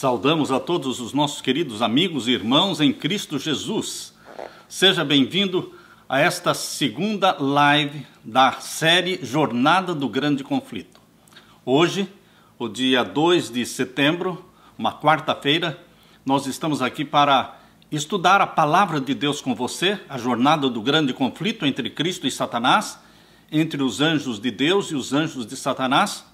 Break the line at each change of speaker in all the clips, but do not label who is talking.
Saudamos a todos os nossos queridos amigos e irmãos em Cristo Jesus. Seja bem-vindo a esta segunda live da série Jornada do Grande Conflito. Hoje, o dia 2 de setembro, uma quarta-feira, nós estamos aqui para estudar a palavra de Deus com você, a jornada do grande conflito entre Cristo e Satanás, entre os anjos de Deus e os anjos de Satanás.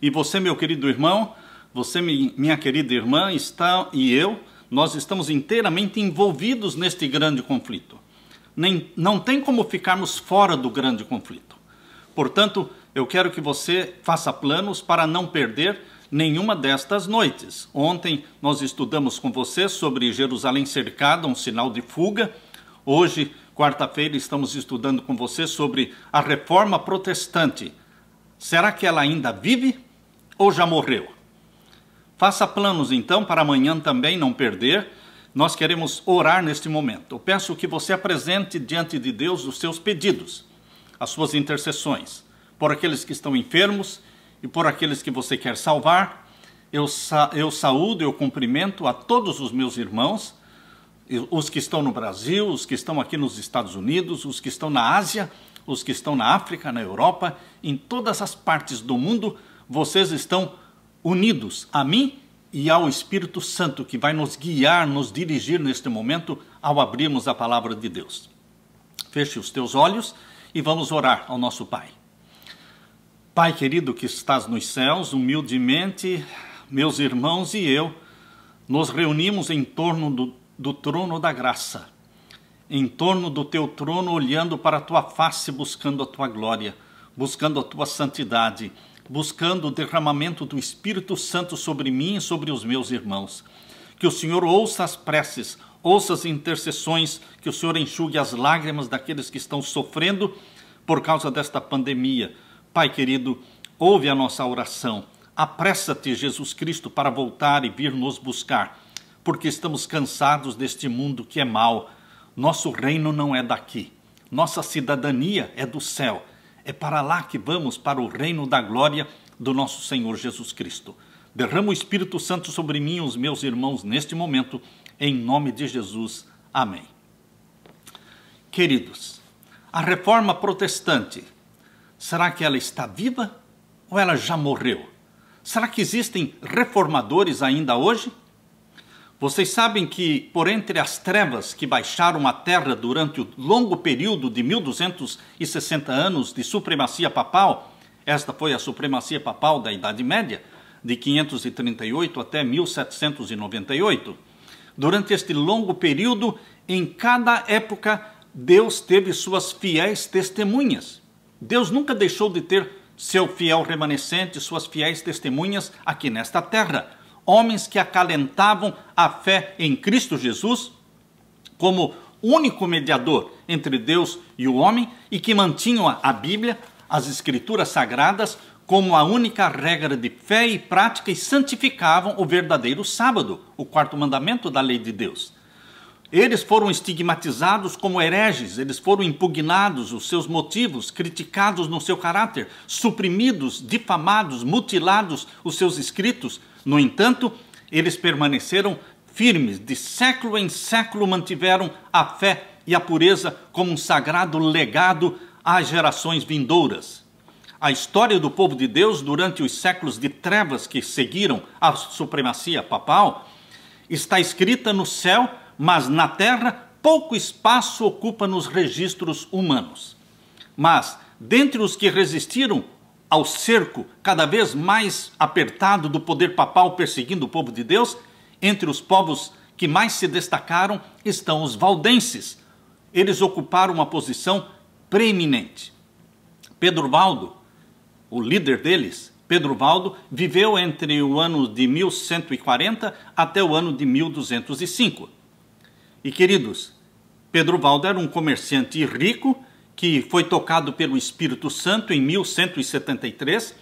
E você, meu querido irmão, você, minha querida irmã, está e eu, nós estamos inteiramente envolvidos neste grande conflito. Nem, não tem como ficarmos fora do grande conflito. Portanto, eu quero que você faça planos para não perder nenhuma destas noites. Ontem nós estudamos com você sobre Jerusalém cercada, um sinal de fuga. Hoje, quarta-feira, estamos estudando com você sobre a reforma protestante. Será que ela ainda vive ou já morreu? Faça planos então para amanhã também não perder. Nós queremos orar neste momento. Eu peço que você apresente diante de Deus os seus pedidos, as suas intercessões, por aqueles que estão enfermos e por aqueles que você quer salvar. Eu, sa eu saúdo, eu cumprimento a todos os meus irmãos, os que estão no Brasil, os que estão aqui nos Estados Unidos, os que estão na Ásia, os que estão na África, na Europa, em todas as partes do mundo, vocês estão unidos a mim e ao Espírito Santo que vai nos guiar, nos dirigir neste momento ao abrirmos a palavra de Deus. Feche os teus olhos e vamos orar ao nosso Pai. Pai querido que estás nos céus, humildemente, meus irmãos e eu nos reunimos em torno do, do trono da graça, em torno do teu trono, olhando para a tua face, buscando a tua glória, buscando a tua santidade buscando o derramamento do Espírito Santo sobre mim e sobre os meus irmãos. Que o Senhor ouça as preces, ouça as intercessões, que o Senhor enxugue as lágrimas daqueles que estão sofrendo por causa desta pandemia. Pai querido, ouve a nossa oração. Apressa-te, Jesus Cristo, para voltar e vir nos buscar, porque estamos cansados deste mundo que é mau. Nosso reino não é daqui, nossa cidadania é do céu é para lá que vamos, para o reino da glória do nosso Senhor Jesus Cristo. Derrama o Espírito Santo sobre mim e os meus irmãos neste momento, em nome de Jesus. Amém. Queridos, a reforma protestante, será que ela está viva ou ela já morreu? Será que existem reformadores ainda hoje? Vocês sabem que, por entre as trevas que baixaram a terra durante o longo período de 1260 anos de supremacia papal, esta foi a supremacia papal da Idade Média, de 538 até 1798. Durante este longo período, em cada época, Deus teve suas fiéis testemunhas. Deus nunca deixou de ter seu fiel remanescente, suas fiéis testemunhas aqui nesta terra homens que acalentavam a fé em Cristo Jesus como único mediador entre Deus e o homem e que mantinham a Bíblia, as Escrituras Sagradas, como a única regra de fé e prática e santificavam o verdadeiro sábado, o quarto mandamento da lei de Deus. Eles foram estigmatizados como hereges, eles foram impugnados os seus motivos, criticados no seu caráter, suprimidos, difamados, mutilados os seus escritos, no entanto, eles permaneceram firmes, de século em século mantiveram a fé e a pureza como um sagrado legado às gerações vindouras. A história do povo de Deus durante os séculos de trevas que seguiram a supremacia papal está escrita no céu, mas na terra pouco espaço ocupa nos registros humanos. Mas, dentre os que resistiram ao cerco cada vez mais apertado do poder papal perseguindo o povo de Deus, entre os povos que mais se destacaram estão os valdenses. Eles ocuparam uma posição preeminente. Pedro Valdo, o líder deles, Pedro Valdo, viveu entre o ano de 1140 até o ano de 1205. E queridos, Pedro Valdo era um comerciante rico que foi tocado pelo Espírito Santo em 1173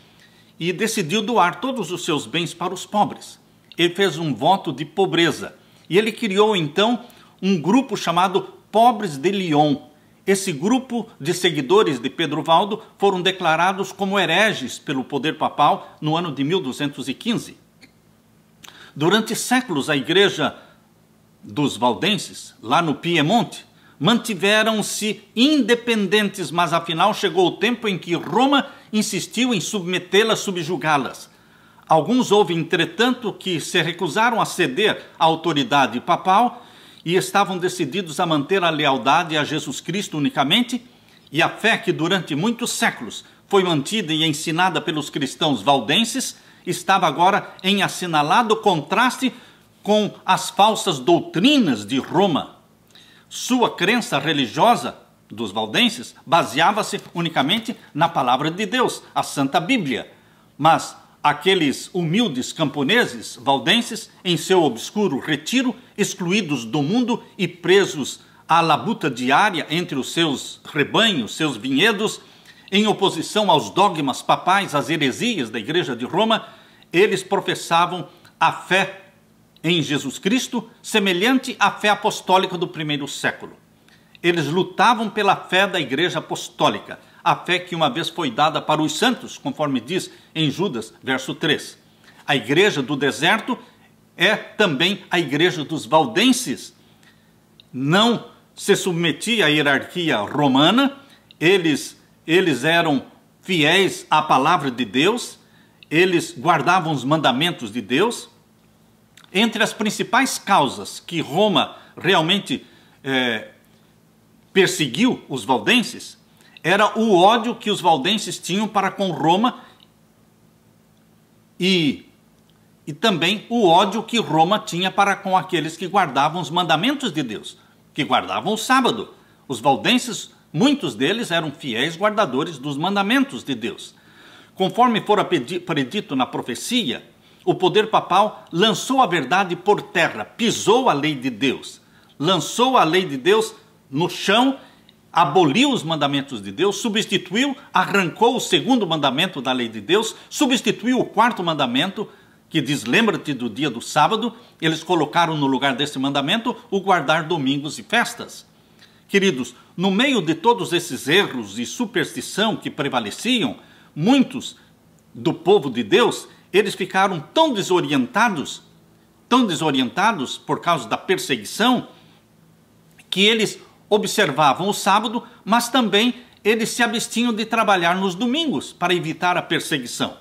e decidiu doar todos os seus bens para os pobres. Ele fez um voto de pobreza e ele criou então um grupo chamado Pobres de Lyon. Esse grupo de seguidores de Pedro Valdo foram declarados como hereges pelo poder papal no ano de 1215. Durante séculos, a igreja dos valdenses, lá no Piemonte, mantiveram-se independentes, mas afinal chegou o tempo em que Roma insistiu em submetê-las, subjugá-las. Alguns houve, entretanto, que se recusaram a ceder à autoridade papal e estavam decididos a manter a lealdade a Jesus Cristo unicamente e a fé que durante muitos séculos foi mantida e ensinada pelos cristãos valdenses estava agora em assinalado contraste com as falsas doutrinas de Roma. Sua crença religiosa dos valdenses baseava-se unicamente na palavra de Deus, a Santa Bíblia. Mas aqueles humildes camponeses valdenses, em seu obscuro retiro, excluídos do mundo e presos à labuta diária entre os seus rebanhos, seus vinhedos, em oposição aos dogmas papais, às heresias da Igreja de Roma, eles professavam a fé em Jesus Cristo, semelhante à fé apostólica do primeiro século. Eles lutavam pela fé da Igreja Apostólica, a fé que uma vez foi dada para os santos, conforme diz em Judas, verso 3. A igreja do deserto é também a igreja dos valdenses. Não se submetia à hierarquia romana, eles, eles eram fiéis à palavra de Deus, eles guardavam os mandamentos de Deus, entre as principais causas que Roma realmente é, perseguiu os valdenses era o ódio que os valdenses tinham para com Roma e, e também o ódio que Roma tinha para com aqueles que guardavam os mandamentos de Deus, que guardavam o sábado. Os valdenses, muitos deles eram fiéis guardadores dos mandamentos de Deus. Conforme fora predito na profecia, o poder papal lançou a verdade por terra, pisou a lei de Deus, lançou a lei de Deus no chão, aboliu os mandamentos de Deus, substituiu, arrancou o segundo mandamento da lei de Deus, substituiu o quarto mandamento, que diz: Lembra-te do dia do sábado. Eles colocaram no lugar desse mandamento o guardar domingos e festas. Queridos, no meio de todos esses erros e superstição que prevaleciam, muitos do povo de Deus eles ficaram tão desorientados, tão desorientados por causa da perseguição, que eles observavam o sábado, mas também eles se abstinham de trabalhar nos domingos para evitar a perseguição.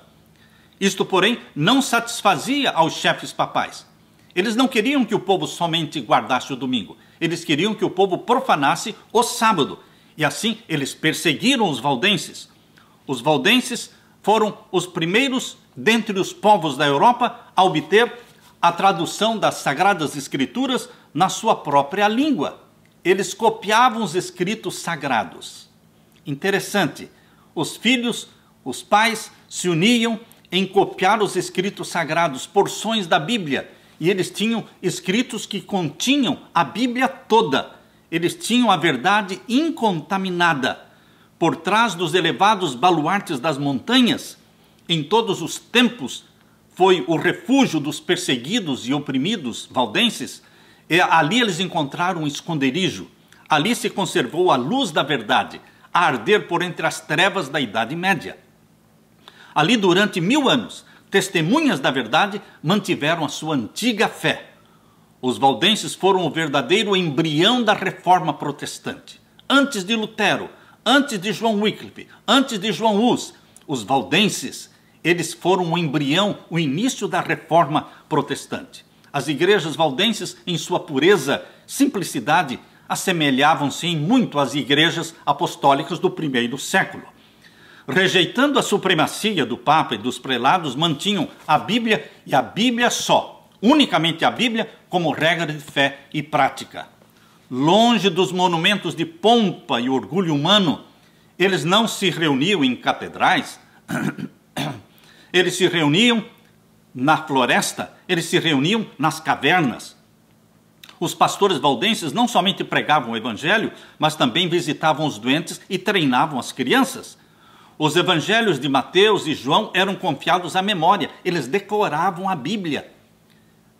Isto, porém, não satisfazia aos chefes papais. Eles não queriam que o povo somente guardasse o domingo, eles queriam que o povo profanasse o sábado. E assim eles perseguiram os valdenses. Os valdenses foram os primeiros dentre os povos da Europa a obter a tradução das Sagradas Escrituras na sua própria língua. Eles copiavam os escritos sagrados. Interessante, os filhos, os pais se uniam em copiar os escritos sagrados, porções da Bíblia, e eles tinham escritos que continham a Bíblia toda. Eles tinham a verdade incontaminada. Por trás dos elevados baluartes das montanhas, em todos os tempos foi o refúgio dos perseguidos e oprimidos valdenses, e ali eles encontraram um esconderijo. Ali se conservou a luz da verdade, a arder por entre as trevas da Idade Média. Ali, durante mil anos, testemunhas da verdade mantiveram a sua antiga fé. Os valdenses foram o verdadeiro embrião da reforma protestante. Antes de Lutero, antes de João Wycliffe, antes de João Hus, os valdenses eles foram o embrião, o início da reforma protestante. As igrejas valdenses, em sua pureza, simplicidade, assemelhavam-se em muito às igrejas apostólicas do primeiro século. Rejeitando a supremacia do Papa e dos prelados, mantinham a Bíblia e a Bíblia só, unicamente a Bíblia, como regra de fé e prática. Longe dos monumentos de pompa e orgulho humano, eles não se reuniam em catedrais Eles se reuniam na floresta, eles se reuniam nas cavernas. Os pastores valdenses não somente pregavam o evangelho, mas também visitavam os doentes e treinavam as crianças. Os evangelhos de Mateus e João eram confiados à memória, eles decoravam a Bíblia.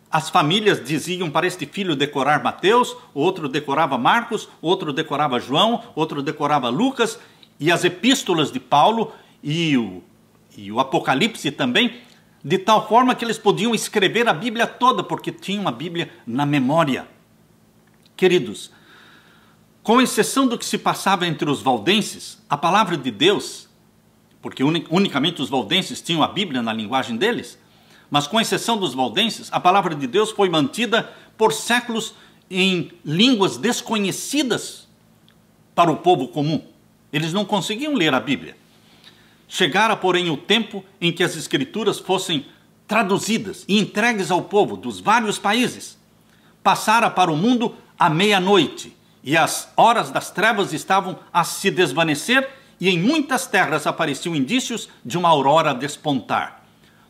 As famílias diziam para este filho decorar Mateus, outro decorava Marcos, outro decorava João, outro decorava Lucas, e as epístolas de Paulo e o e o Apocalipse também, de tal forma que eles podiam escrever a Bíblia toda, porque tinham a Bíblia na memória. Queridos, com exceção do que se passava entre os valdenses, a palavra de Deus, porque unicamente os valdenses tinham a Bíblia na linguagem deles, mas com exceção dos valdenses, a palavra de Deus foi mantida por séculos em línguas desconhecidas para o povo comum. Eles não conseguiam ler a Bíblia. Chegara, porém, o tempo em que as Escrituras fossem traduzidas e entregues ao povo dos vários países. Passara para o mundo a meia-noite, e as horas das trevas estavam a se desvanecer, e em muitas terras apareciam indícios de uma aurora despontar.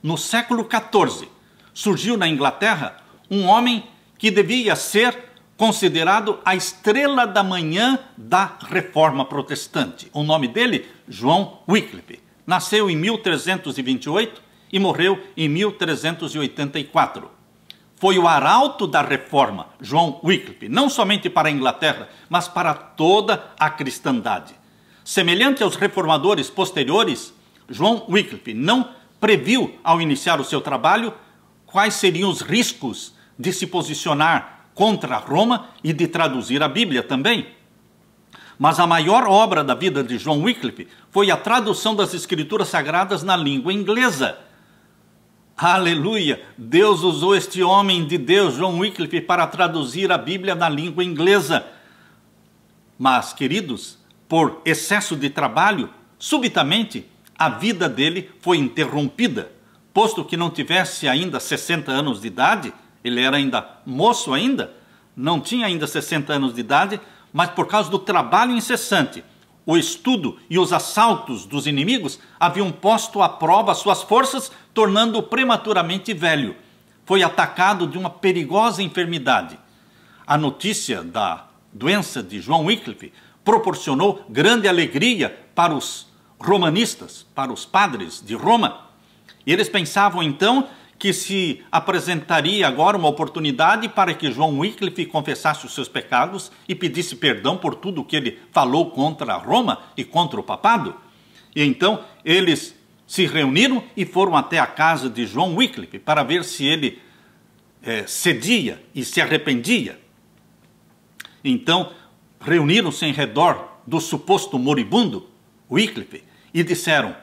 No século XIV, surgiu na Inglaterra um homem que devia ser considerado a estrela da manhã da reforma protestante. O nome dele, João Wycliffe. Nasceu em 1328 e morreu em 1384. Foi o arauto da reforma, João Wycliffe, não somente para a Inglaterra, mas para toda a cristandade. Semelhante aos reformadores posteriores, João Wycliffe não previu, ao iniciar o seu trabalho, quais seriam os riscos de se posicionar contra Roma e de traduzir a Bíblia também mas a maior obra da vida de John Wycliffe foi a tradução das escrituras sagradas na língua inglesa. Aleluia! Deus usou este homem de Deus, John Wycliffe, para traduzir a Bíblia na língua inglesa. Mas, queridos, por excesso de trabalho, subitamente a vida dele foi interrompida, posto que não tivesse ainda 60 anos de idade, ele era ainda moço ainda, não tinha ainda 60 anos de idade, mas por causa do trabalho incessante, o estudo e os assaltos dos inimigos haviam posto à prova suas forças, tornando-o prematuramente velho. Foi atacado de uma perigosa enfermidade. A notícia da doença de João Wycliffe proporcionou grande alegria para os romanistas, para os padres de Roma. Eles pensavam então que se apresentaria agora uma oportunidade para que João Wycliffe confessasse os seus pecados e pedisse perdão por tudo o que ele falou contra Roma e contra o papado. E então eles se reuniram e foram até a casa de João Wycliffe para ver se ele é, cedia e se arrependia. Então reuniram-se em redor do suposto moribundo Wycliffe e disseram: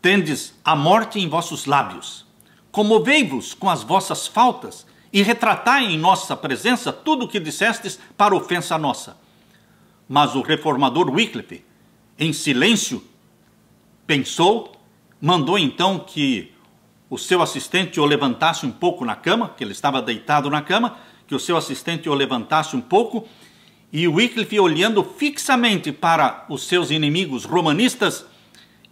Tendes a morte em vossos lábios Comovei-vos com as vossas faltas e retratai em nossa presença tudo o que dissestes para ofensa nossa. Mas o reformador Wycliffe, em silêncio, pensou, mandou então que o seu assistente o levantasse um pouco na cama, que ele estava deitado na cama, que o seu assistente o levantasse um pouco, e Wycliffe, olhando fixamente para os seus inimigos romanistas,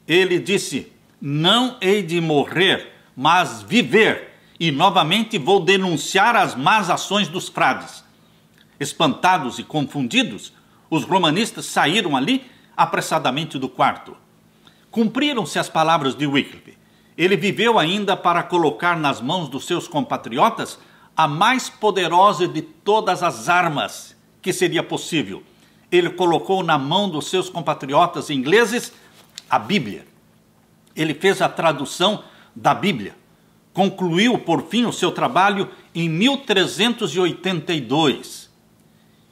ele disse: Não hei de morrer mas viver. E novamente vou denunciar as más ações dos frades. Espantados e confundidos, os romanistas saíram ali apressadamente do quarto. Cumpriram-se as palavras de Wycliffe. Ele viveu ainda para colocar nas mãos dos seus compatriotas a mais poderosa de todas as armas que seria possível. Ele colocou na mão dos seus compatriotas ingleses a Bíblia. Ele fez a tradução da Bíblia. Concluiu, por fim, o seu trabalho em 1382.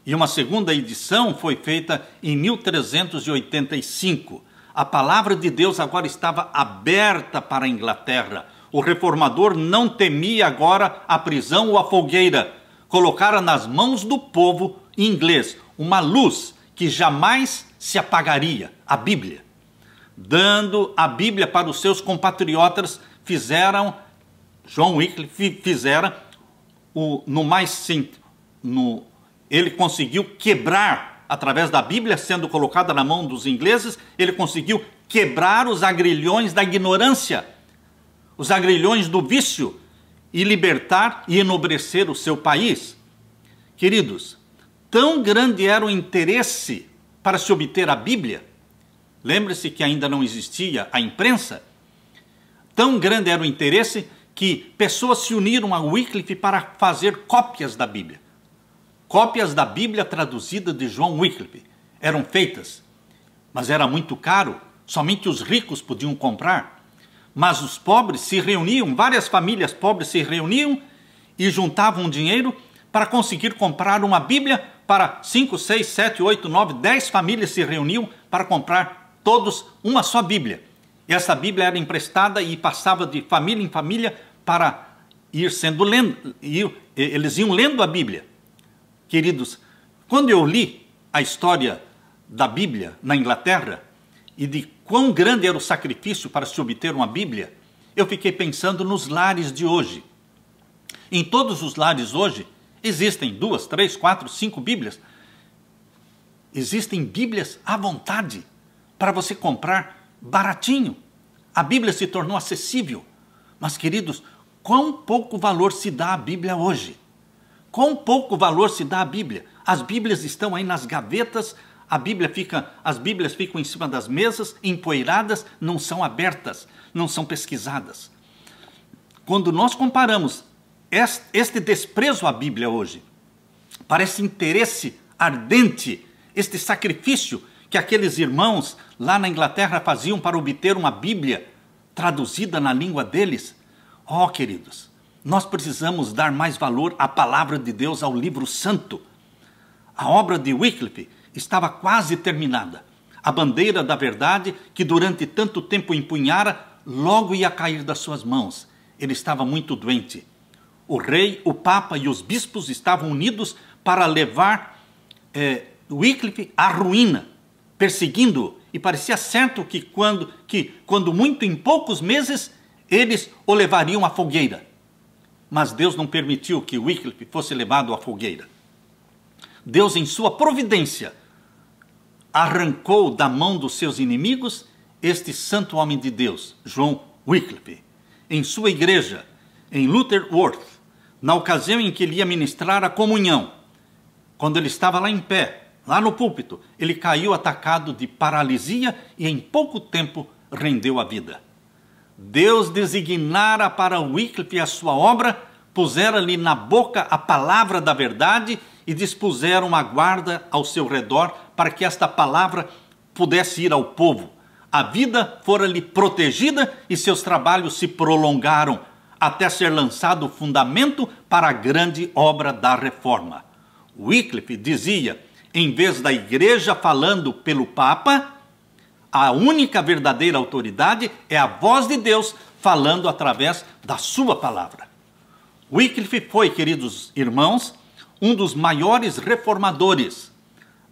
E uma segunda edição foi feita em 1385. A palavra de Deus agora estava aberta para a Inglaterra. O reformador não temia agora a prisão ou a fogueira. Colocara nas mãos do povo inglês uma luz que jamais se apagaria a Bíblia dando a Bíblia para os seus compatriotas fizeram, John Wycliffe fizeram o, no mais simples, no, ele conseguiu quebrar, através da Bíblia sendo colocada na mão dos ingleses, ele conseguiu quebrar os agrilhões da ignorância, os agrilhões do vício e libertar e enobrecer o seu país. Queridos, tão grande era o interesse para se obter a Bíblia. Lembre-se que ainda não existia a imprensa Tão grande era o interesse que pessoas se uniram a Wycliffe para fazer cópias da Bíblia. Cópias da Bíblia traduzida de João Wycliffe eram feitas, mas era muito caro, somente os ricos podiam comprar. Mas os pobres se reuniam, várias famílias pobres se reuniam e juntavam dinheiro para conseguir comprar uma Bíblia para 5, 6, 7, 8, 9, 10 famílias se reuniam para comprar todos uma só Bíblia. Essa Bíblia era emprestada e passava de família em família para ir sendo lendo. Eles iam lendo a Bíblia. Queridos, quando eu li a história da Bíblia na Inglaterra e de quão grande era o sacrifício para se obter uma Bíblia, eu fiquei pensando nos lares de hoje. Em todos os lares hoje existem duas, três, quatro, cinco Bíblias. Existem Bíblias à vontade para você comprar baratinho. A Bíblia se tornou acessível. Mas, queridos, quão pouco valor se dá à Bíblia hoje? Quão pouco valor se dá à Bíblia? As Bíblias estão aí nas gavetas, a Bíblia fica, as Bíblias ficam em cima das mesas, empoeiradas, não são abertas, não são pesquisadas. Quando nós comparamos este desprezo à Bíblia hoje, parece interesse ardente, este sacrifício que aqueles irmãos lá na Inglaterra faziam para obter uma Bíblia traduzida na língua deles? Ó, oh, queridos, nós precisamos dar mais valor à palavra de Deus, ao livro santo. A obra de Wycliffe estava quase terminada. A bandeira da verdade, que durante tanto tempo empunhara, logo ia cair das suas mãos. Ele estava muito doente. O rei, o papa e os bispos estavam unidos para levar é, Wycliffe à ruína perseguindo e parecia certo que quando que quando muito em poucos meses eles o levariam à fogueira. Mas Deus não permitiu que Wycliffe fosse levado à fogueira. Deus em sua providência arrancou da mão dos seus inimigos este santo homem de Deus, João Wycliffe, em sua igreja em Lutherworth, na ocasião em que ele ia ministrar a comunhão. Quando ele estava lá em pé, Lá no púlpito, ele caiu atacado de paralisia e em pouco tempo rendeu a vida. Deus designara para Wycliffe a sua obra, pusera-lhe na boca a palavra da verdade e dispuseram a guarda ao seu redor para que esta palavra pudesse ir ao povo. A vida fora-lhe protegida e seus trabalhos se prolongaram até ser lançado o fundamento para a grande obra da reforma. Wycliffe dizia em vez da igreja falando pelo Papa, a única verdadeira autoridade é a voz de Deus falando através da sua palavra. Wycliffe foi, queridos irmãos, um dos maiores reformadores.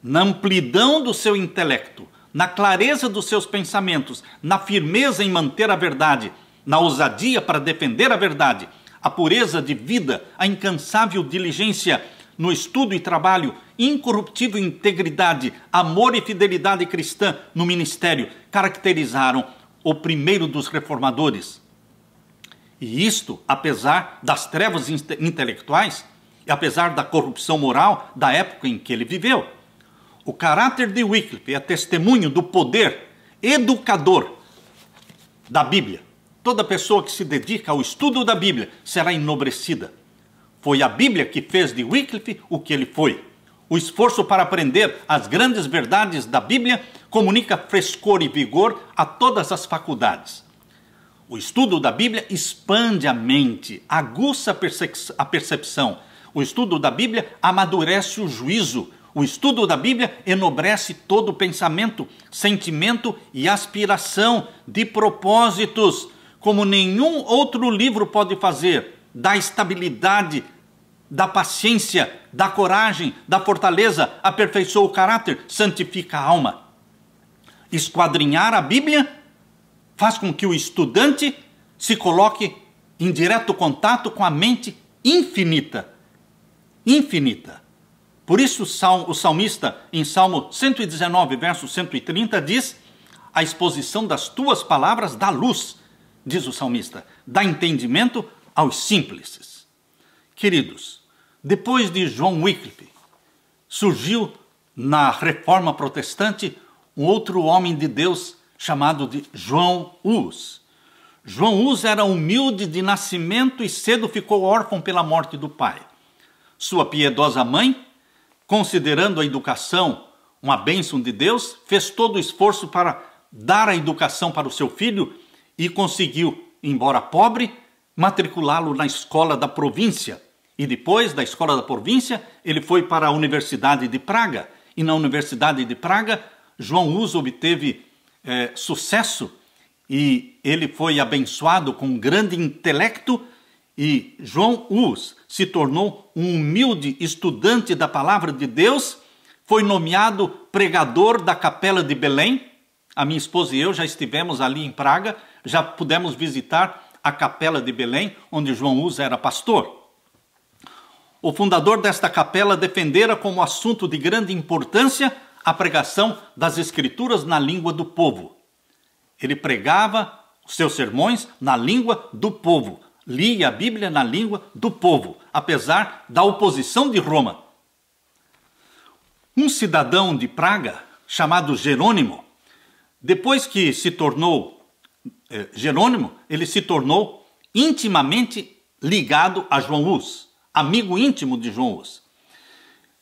Na amplidão do seu intelecto, na clareza dos seus pensamentos, na firmeza em manter a verdade, na ousadia para defender a verdade, a pureza de vida, a incansável diligência no estudo e trabalho, incorruptível integridade, amor e fidelidade cristã no ministério caracterizaram o primeiro dos reformadores. E isto, apesar das trevas intelectuais e apesar da corrupção moral da época em que ele viveu. O caráter de Wycliffe é testemunho do poder educador da Bíblia. Toda pessoa que se dedica ao estudo da Bíblia será enobrecida. Foi a Bíblia que fez de Wycliffe o que ele foi. O esforço para aprender as grandes verdades da Bíblia comunica frescor e vigor a todas as faculdades. O estudo da Bíblia expande a mente, aguça a percepção. O estudo da Bíblia amadurece o juízo. O estudo da Bíblia enobrece todo o pensamento, sentimento e aspiração de propósitos, como nenhum outro livro pode fazer da estabilidade, da paciência, da coragem, da fortaleza, aperfeiçoa o caráter, santifica a alma. Esquadrinhar a Bíblia faz com que o estudante se coloque em direto contato com a mente infinita. Infinita. Por isso, o salmista, em Salmo 119, verso 130, diz: A exposição das tuas palavras dá luz, diz o salmista, dá entendimento aos simples. Queridos, depois de João Wycliffe, surgiu na reforma protestante um outro homem de Deus chamado de João Hus. João Hus era humilde de nascimento e cedo ficou órfão pela morte do pai. Sua piedosa mãe, considerando a educação uma bênção de Deus, fez todo o esforço para dar a educação para o seu filho e conseguiu, embora pobre, matriculá-lo na escola da província. E depois da escola da província, ele foi para a Universidade de Praga. E na Universidade de Praga, João Uso obteve é, sucesso e ele foi abençoado com um grande intelecto. E João Hus se tornou um humilde estudante da palavra de Deus, foi nomeado pregador da capela de Belém. A minha esposa e eu já estivemos ali em Praga, já pudemos visitar a capela de Belém, onde João Usa era pastor. O fundador desta capela defendera como assunto de grande importância a pregação das Escrituras na língua do povo. Ele pregava seus sermões na língua do povo, lia a Bíblia na língua do povo, apesar da oposição de Roma. Um cidadão de Praga, chamado Jerônimo, depois que se tornou eh, Jerônimo, ele se tornou intimamente ligado a João Hus, amigo íntimo de João Hus.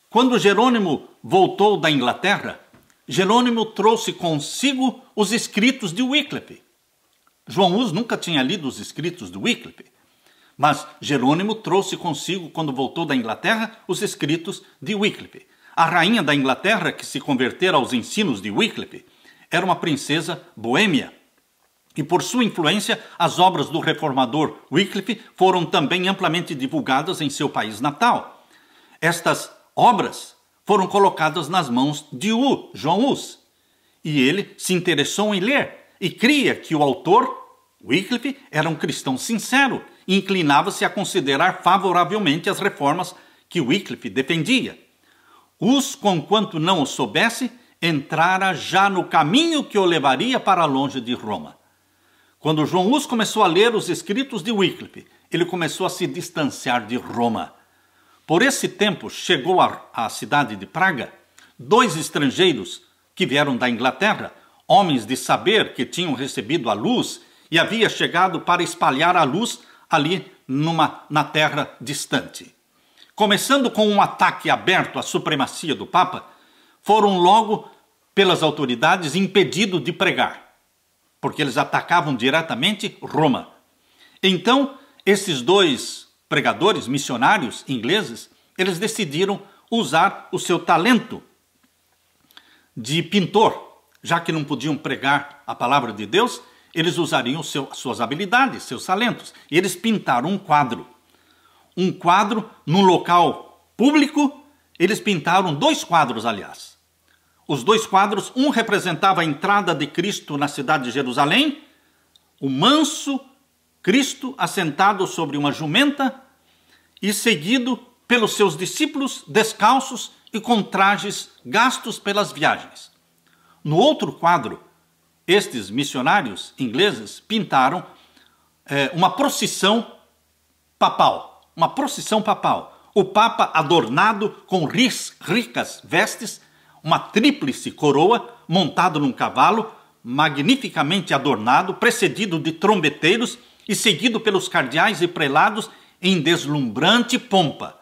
Quando Jerônimo voltou da Inglaterra, Jerônimo trouxe consigo os escritos de Wycliffe. João Hus nunca tinha lido os escritos de Wycliffe, mas Jerônimo trouxe consigo, quando voltou da Inglaterra, os escritos de Wycliffe. A rainha da Inglaterra, que se convertera aos ensinos de Wycliffe, era uma princesa boêmia e por sua influência, as obras do reformador Wycliffe foram também amplamente divulgadas em seu país natal. Estas obras foram colocadas nas mãos de U, João Hus, e ele se interessou em ler e cria que o autor, Wycliffe, era um cristão sincero e inclinava-se a considerar favoravelmente as reformas que Wycliffe defendia. Hus, conquanto não o soubesse, entrara já no caminho que o levaria para longe de Roma. Quando João Luz começou a ler os escritos de Wycliffe, ele começou a se distanciar de Roma. Por esse tempo, chegou à cidade de Praga dois estrangeiros que vieram da Inglaterra, homens de saber que tinham recebido a luz e havia chegado para espalhar a luz ali numa na terra distante. Começando com um ataque aberto à supremacia do Papa, foram logo pelas autoridades impedidos de pregar porque eles atacavam diretamente Roma. Então, esses dois pregadores, missionários ingleses, eles decidiram usar o seu talento de pintor, já que não podiam pregar a palavra de Deus, eles usariam seu, suas habilidades, seus talentos. E eles pintaram um quadro. Um quadro num local público, eles pintaram dois quadros, aliás os dois quadros, um representava a entrada de Cristo na cidade de Jerusalém, o manso Cristo assentado sobre uma jumenta e seguido pelos seus discípulos descalços e com trajes gastos pelas viagens. No outro quadro, estes missionários ingleses pintaram é, uma procissão papal, uma procissão papal. O Papa adornado com ricas vestes uma tríplice coroa montado num cavalo, magnificamente adornado, precedido de trombeteiros e seguido pelos cardeais e prelados em deslumbrante pompa.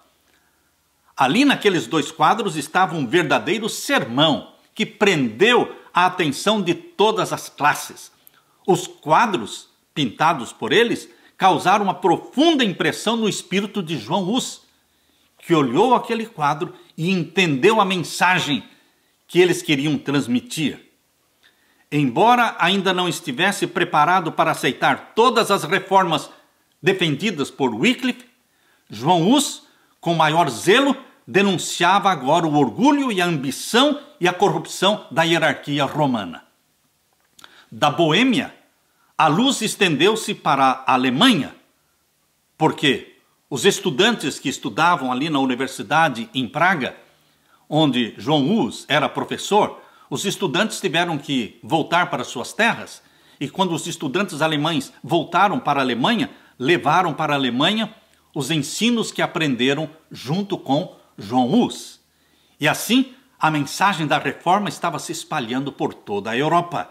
Ali naqueles dois quadros estava um verdadeiro sermão que prendeu a atenção de todas as classes. Os quadros pintados por eles causaram uma profunda impressão no espírito de João Hus, que olhou aquele quadro e entendeu a mensagem que eles queriam transmitir. Embora ainda não estivesse preparado para aceitar todas as reformas defendidas por Wycliffe, João Hus, com maior zelo, denunciava agora o orgulho e a ambição e a corrupção da hierarquia romana. Da Boêmia, a luz estendeu-se para a Alemanha, porque os estudantes que estudavam ali na universidade em Praga onde João Hus era professor, os estudantes tiveram que voltar para suas terras, e quando os estudantes alemães voltaram para a Alemanha, levaram para a Alemanha os ensinos que aprenderam junto com João Hus. E assim, a mensagem da reforma estava se espalhando por toda a Europa.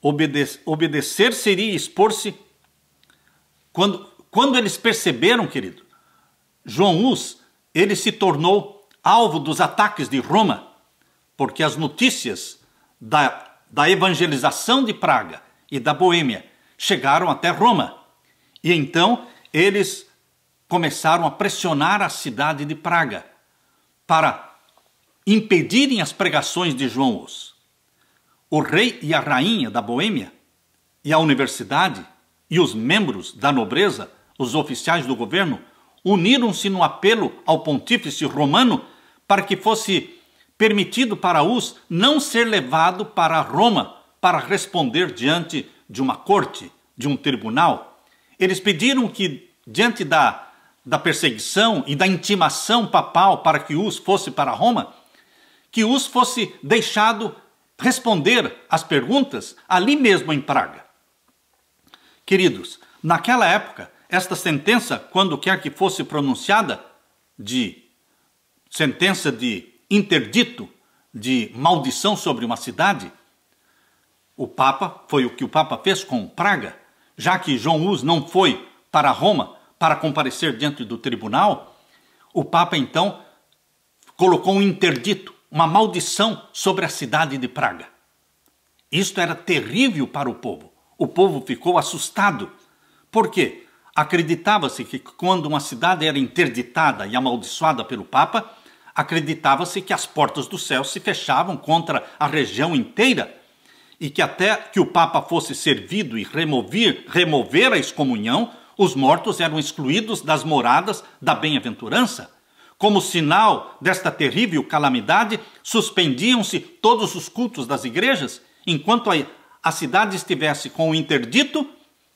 Obede obedecer seria expor-se. Quando, quando eles perceberam, querido, João Hus, ele se tornou alvo dos ataques de Roma, porque as notícias da, da evangelização de Praga e da Boêmia chegaram até Roma. E então eles começaram a pressionar a cidade de Praga para impedirem as pregações de João Os. O rei e a rainha da Boêmia e a universidade e os membros da nobreza, os oficiais do governo, uniram-se no apelo ao pontífice romano para que fosse permitido para os não ser levado para Roma para responder diante de uma corte, de um tribunal. Eles pediram que, diante da, da perseguição e da intimação papal para que os fosse para Roma, que os fosse deixado responder às perguntas ali mesmo em Praga. Queridos, naquela época, esta sentença, quando quer que fosse pronunciada, de sentença de interdito, de maldição sobre uma cidade, o Papa, foi o que o Papa fez com Praga, já que João Hus não foi para Roma para comparecer diante do tribunal, o Papa então colocou um interdito, uma maldição sobre a cidade de Praga. Isto era terrível para o povo. O povo ficou assustado. Por quê? Acreditava-se que quando uma cidade era interditada e amaldiçoada pelo Papa, acreditava-se que as portas do céu se fechavam contra a região inteira e que até que o Papa fosse servido e remover, remover a excomunhão, os mortos eram excluídos das moradas da bem-aventurança. Como sinal desta terrível calamidade, suspendiam-se todos os cultos das igrejas, enquanto a, a cidade estivesse com o interdito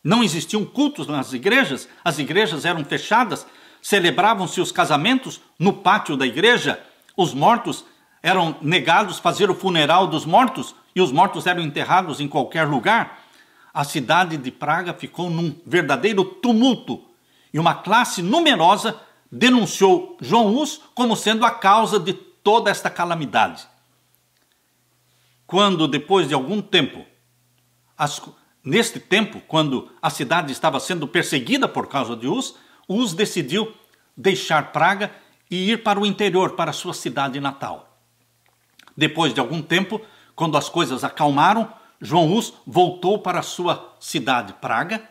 não existiam cultos nas igrejas, as igrejas eram fechadas, celebravam-se os casamentos no pátio da igreja, os mortos eram negados fazer o funeral dos mortos e os mortos eram enterrados em qualquer lugar. A cidade de Praga ficou num verdadeiro tumulto e uma classe numerosa denunciou João Hus como sendo a causa de toda esta calamidade. Quando, depois de algum tempo, as, Neste tempo, quando a cidade estava sendo perseguida por causa de Uz, Uz decidiu deixar Praga e ir para o interior, para sua cidade natal. Depois de algum tempo, quando as coisas acalmaram, João Uz voltou para sua cidade, Praga,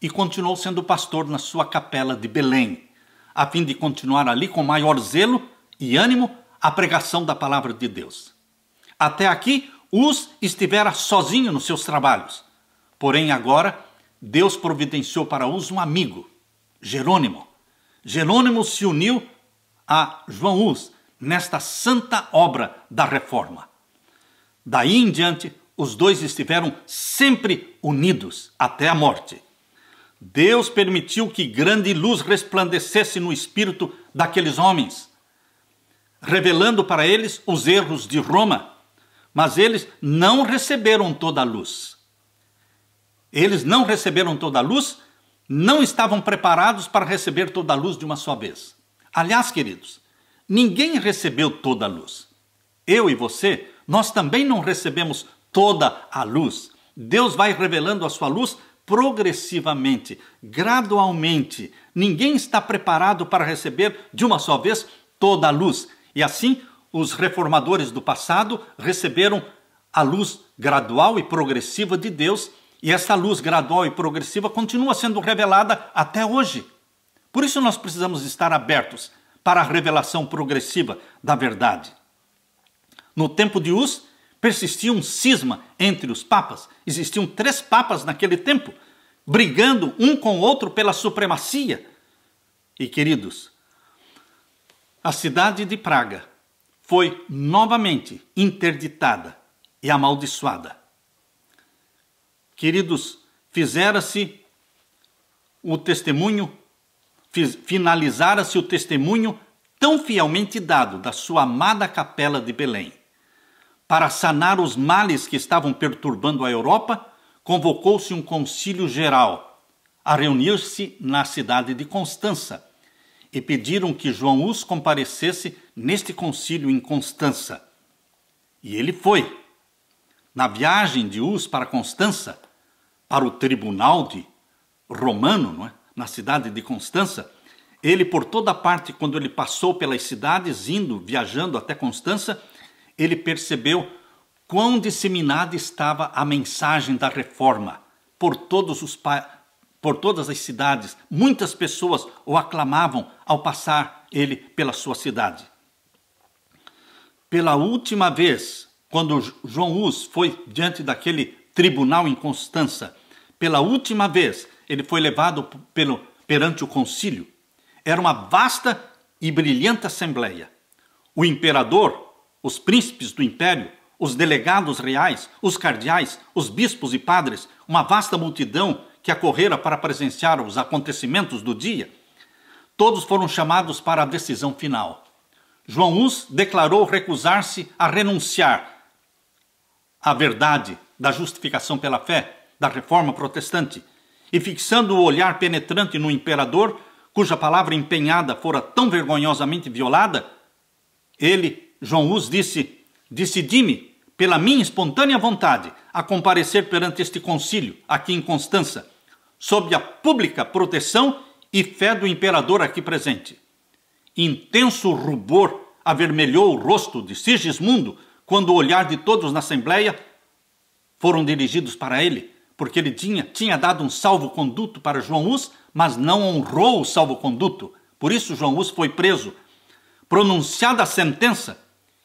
e continuou sendo pastor na sua capela de Belém, a fim de continuar ali com maior zelo e ânimo a pregação da palavra de Deus. Até aqui, Uz estivera sozinho nos seus trabalhos Porém, agora, Deus providenciou para uso um amigo, Jerônimo. Jerônimo se uniu a João Hus nesta santa obra da reforma. Daí em diante, os dois estiveram sempre unidos até a morte. Deus permitiu que grande luz resplandecesse no espírito daqueles homens, revelando para eles os erros de Roma, mas eles não receberam toda a luz. Eles não receberam toda a luz, não estavam preparados para receber toda a luz de uma só vez. Aliás, queridos, ninguém recebeu toda a luz. Eu e você, nós também não recebemos toda a luz. Deus vai revelando a sua luz progressivamente, gradualmente. Ninguém está preparado para receber de uma só vez toda a luz. E assim, os reformadores do passado receberam a luz gradual e progressiva de Deus e essa luz gradual e progressiva continua sendo revelada até hoje. Por isso nós precisamos estar abertos para a revelação progressiva da verdade. No tempo de Uz, persistia um cisma entre os papas. Existiam três papas naquele tempo, brigando um com o outro pela supremacia. E queridos, a cidade de Praga foi novamente interditada e amaldiçoada Queridos, fizera-se o testemunho, finalizara-se o testemunho tão fielmente dado da sua amada capela de Belém. Para sanar os males que estavam perturbando a Europa, convocou-se um concílio geral a reunir-se na cidade de Constança e pediram que João Hus comparecesse neste concílio em Constança. E ele foi. Na viagem de Hus para Constança, para o tribunal de romano, não é? na cidade de Constança, ele por toda parte, quando ele passou pelas cidades, indo, viajando até Constança, ele percebeu quão disseminada estava a mensagem da reforma por todos os por todas as cidades. Muitas pessoas o aclamavam ao passar ele pela sua cidade. Pela última vez, quando João Hus foi diante daquele tribunal em Constança. Pela última vez, ele foi levado pelo, perante o concílio. Era uma vasta e brilhante assembleia. O imperador, os príncipes do império, os delegados reais, os cardeais, os bispos e padres, uma vasta multidão que acorrera para presenciar os acontecimentos do dia, todos foram chamados para a decisão final. João Hus declarou recusar-se a renunciar à verdade da justificação pela fé, da reforma protestante, e fixando o olhar penetrante no imperador, cuja palavra empenhada fora tão vergonhosamente violada, ele, João Hus, disse: Decidi-me, pela minha espontânea vontade, a comparecer perante este concílio, aqui em Constança, sob a pública proteção e fé do imperador aqui presente. Intenso rubor avermelhou o rosto de Sigismundo quando o olhar de todos na assembleia foram dirigidos para ele, porque ele tinha, tinha dado um salvo-conduto para João Hus, mas não honrou o salvo-conduto. Por isso, João Hus foi preso. Pronunciada a sentença,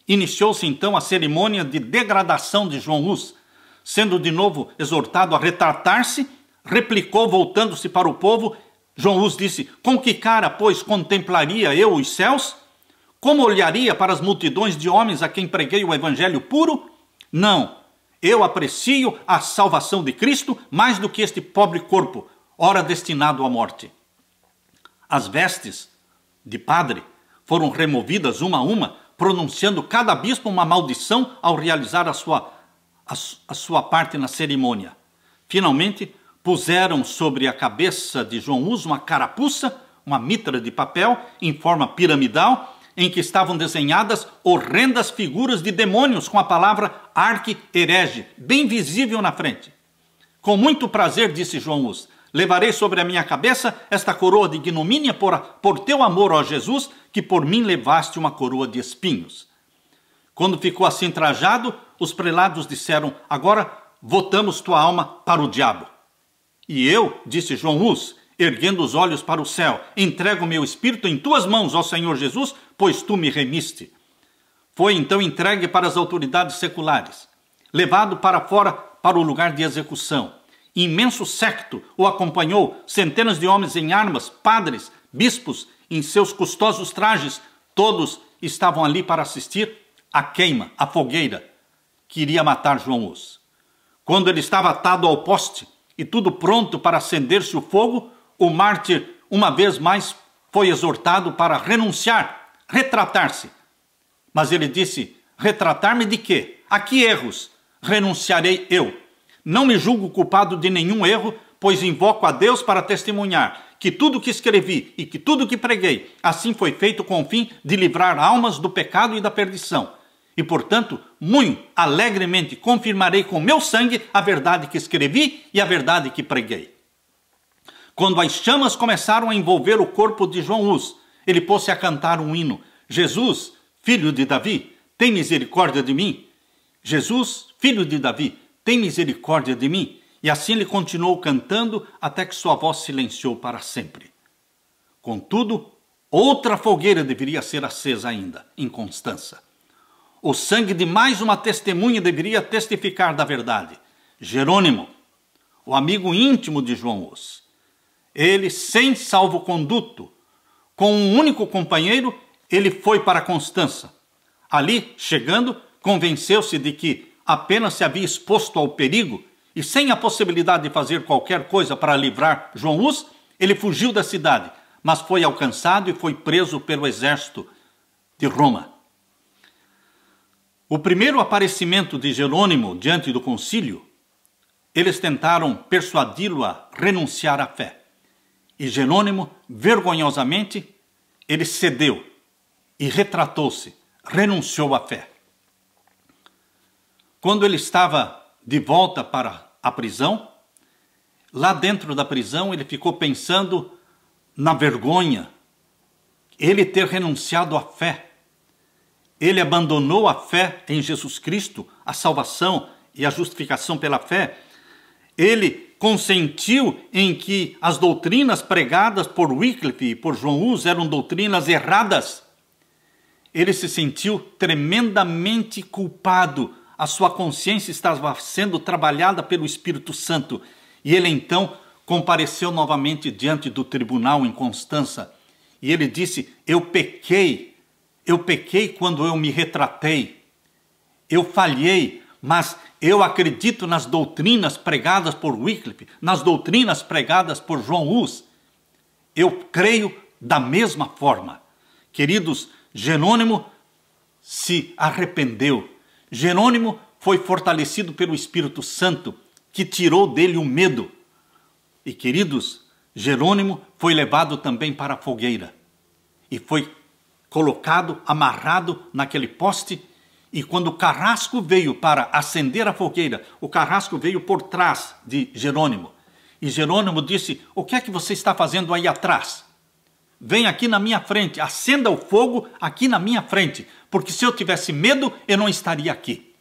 iniciou-se então a cerimônia de degradação de João Hus. Sendo de novo exortado a retratar-se, replicou, voltando-se para o povo, João Hus disse: Com que cara, pois, contemplaria eu os céus? Como olharia para as multidões de homens a quem preguei o evangelho puro? Não, eu aprecio a salvação de Cristo mais do que este pobre corpo, ora destinado à morte. As vestes de padre foram removidas uma a uma, pronunciando cada bispo uma maldição ao realizar a sua, a, a sua parte na cerimônia. Finalmente, puseram sobre a cabeça de João Uso uma carapuça, uma mitra de papel em forma piramidal em que estavam desenhadas horrendas figuras de demônios com a palavra arque-herege, bem visível na frente. Com muito prazer, disse João Luz, levarei sobre a minha cabeça esta coroa de ignomínia por, por teu amor, ó Jesus, que por mim levaste uma coroa de espinhos. Quando ficou assim trajado, os prelados disseram: Agora votamos tua alma para o diabo. E eu, disse João Hus, erguendo os olhos para o céu, entrego o meu espírito em tuas mãos, ó Senhor Jesus, pois tu me remiste. Foi então entregue para as autoridades seculares, levado para fora para o lugar de execução. Imenso séquito o acompanhou, centenas de homens em armas, padres, bispos, em seus custosos trajes, todos estavam ali para assistir à queima, à fogueira, que iria matar João Os. Quando ele estava atado ao poste e tudo pronto para acender-se o fogo, o mártir, uma vez mais, foi exortado para renunciar, retratar-se. Mas ele disse: Retratar-me de quê? A que erros renunciarei eu? Não me julgo culpado de nenhum erro, pois invoco a Deus para testemunhar que tudo que escrevi e que tudo que preguei, assim foi feito com o fim de livrar almas do pecado e da perdição. E, portanto, muito alegremente confirmarei com meu sangue a verdade que escrevi e a verdade que preguei. Quando as chamas começaram a envolver o corpo de João Luz, ele pôs-se a cantar um hino: Jesus, filho de Davi, tem misericórdia de mim. Jesus, filho de Davi, tem misericórdia de mim. E assim ele continuou cantando até que sua voz silenciou para sempre. Contudo, outra fogueira deveria ser acesa ainda, em Constança. O sangue de mais uma testemunha deveria testificar da verdade. Jerônimo, o amigo íntimo de João Os. Ele, sem salvo-conduto, com um único companheiro, ele foi para Constança. Ali, chegando, convenceu-se de que apenas se havia exposto ao perigo e sem a possibilidade de fazer qualquer coisa para livrar João Luz, ele fugiu da cidade, mas foi alcançado e foi preso pelo exército de Roma. O primeiro aparecimento de Jerônimo diante do concílio, eles tentaram persuadi-lo a renunciar à fé. E Jerônimo, vergonhosamente, ele cedeu e retratou-se, renunciou à fé. Quando ele estava de volta para a prisão, lá dentro da prisão ele ficou pensando na vergonha, ele ter renunciado à fé. Ele abandonou a fé em Jesus Cristo, a salvação e a justificação pela fé. Ele consentiu em que as doutrinas pregadas por Wycliffe e por João Hus eram doutrinas erradas, ele se sentiu tremendamente culpado. A sua consciência estava sendo trabalhada pelo Espírito Santo. E ele então compareceu novamente diante do tribunal em Constança. E ele disse: Eu pequei, eu pequei quando eu me retratei, eu falhei mas eu acredito nas doutrinas pregadas por Wycliffe, nas doutrinas pregadas por João Hus. Eu creio da mesma forma. Queridos, Jerônimo se arrependeu. Jerônimo foi fortalecido pelo Espírito Santo, que tirou dele o medo. E queridos, Jerônimo foi levado também para a fogueira e foi colocado, amarrado naquele poste e quando o carrasco veio para acender a fogueira, o carrasco veio por trás de Jerônimo. E Jerônimo disse: O que é que você está fazendo aí atrás? Vem aqui na minha frente, acenda o fogo aqui na minha frente, porque se eu tivesse medo, eu não estaria aqui.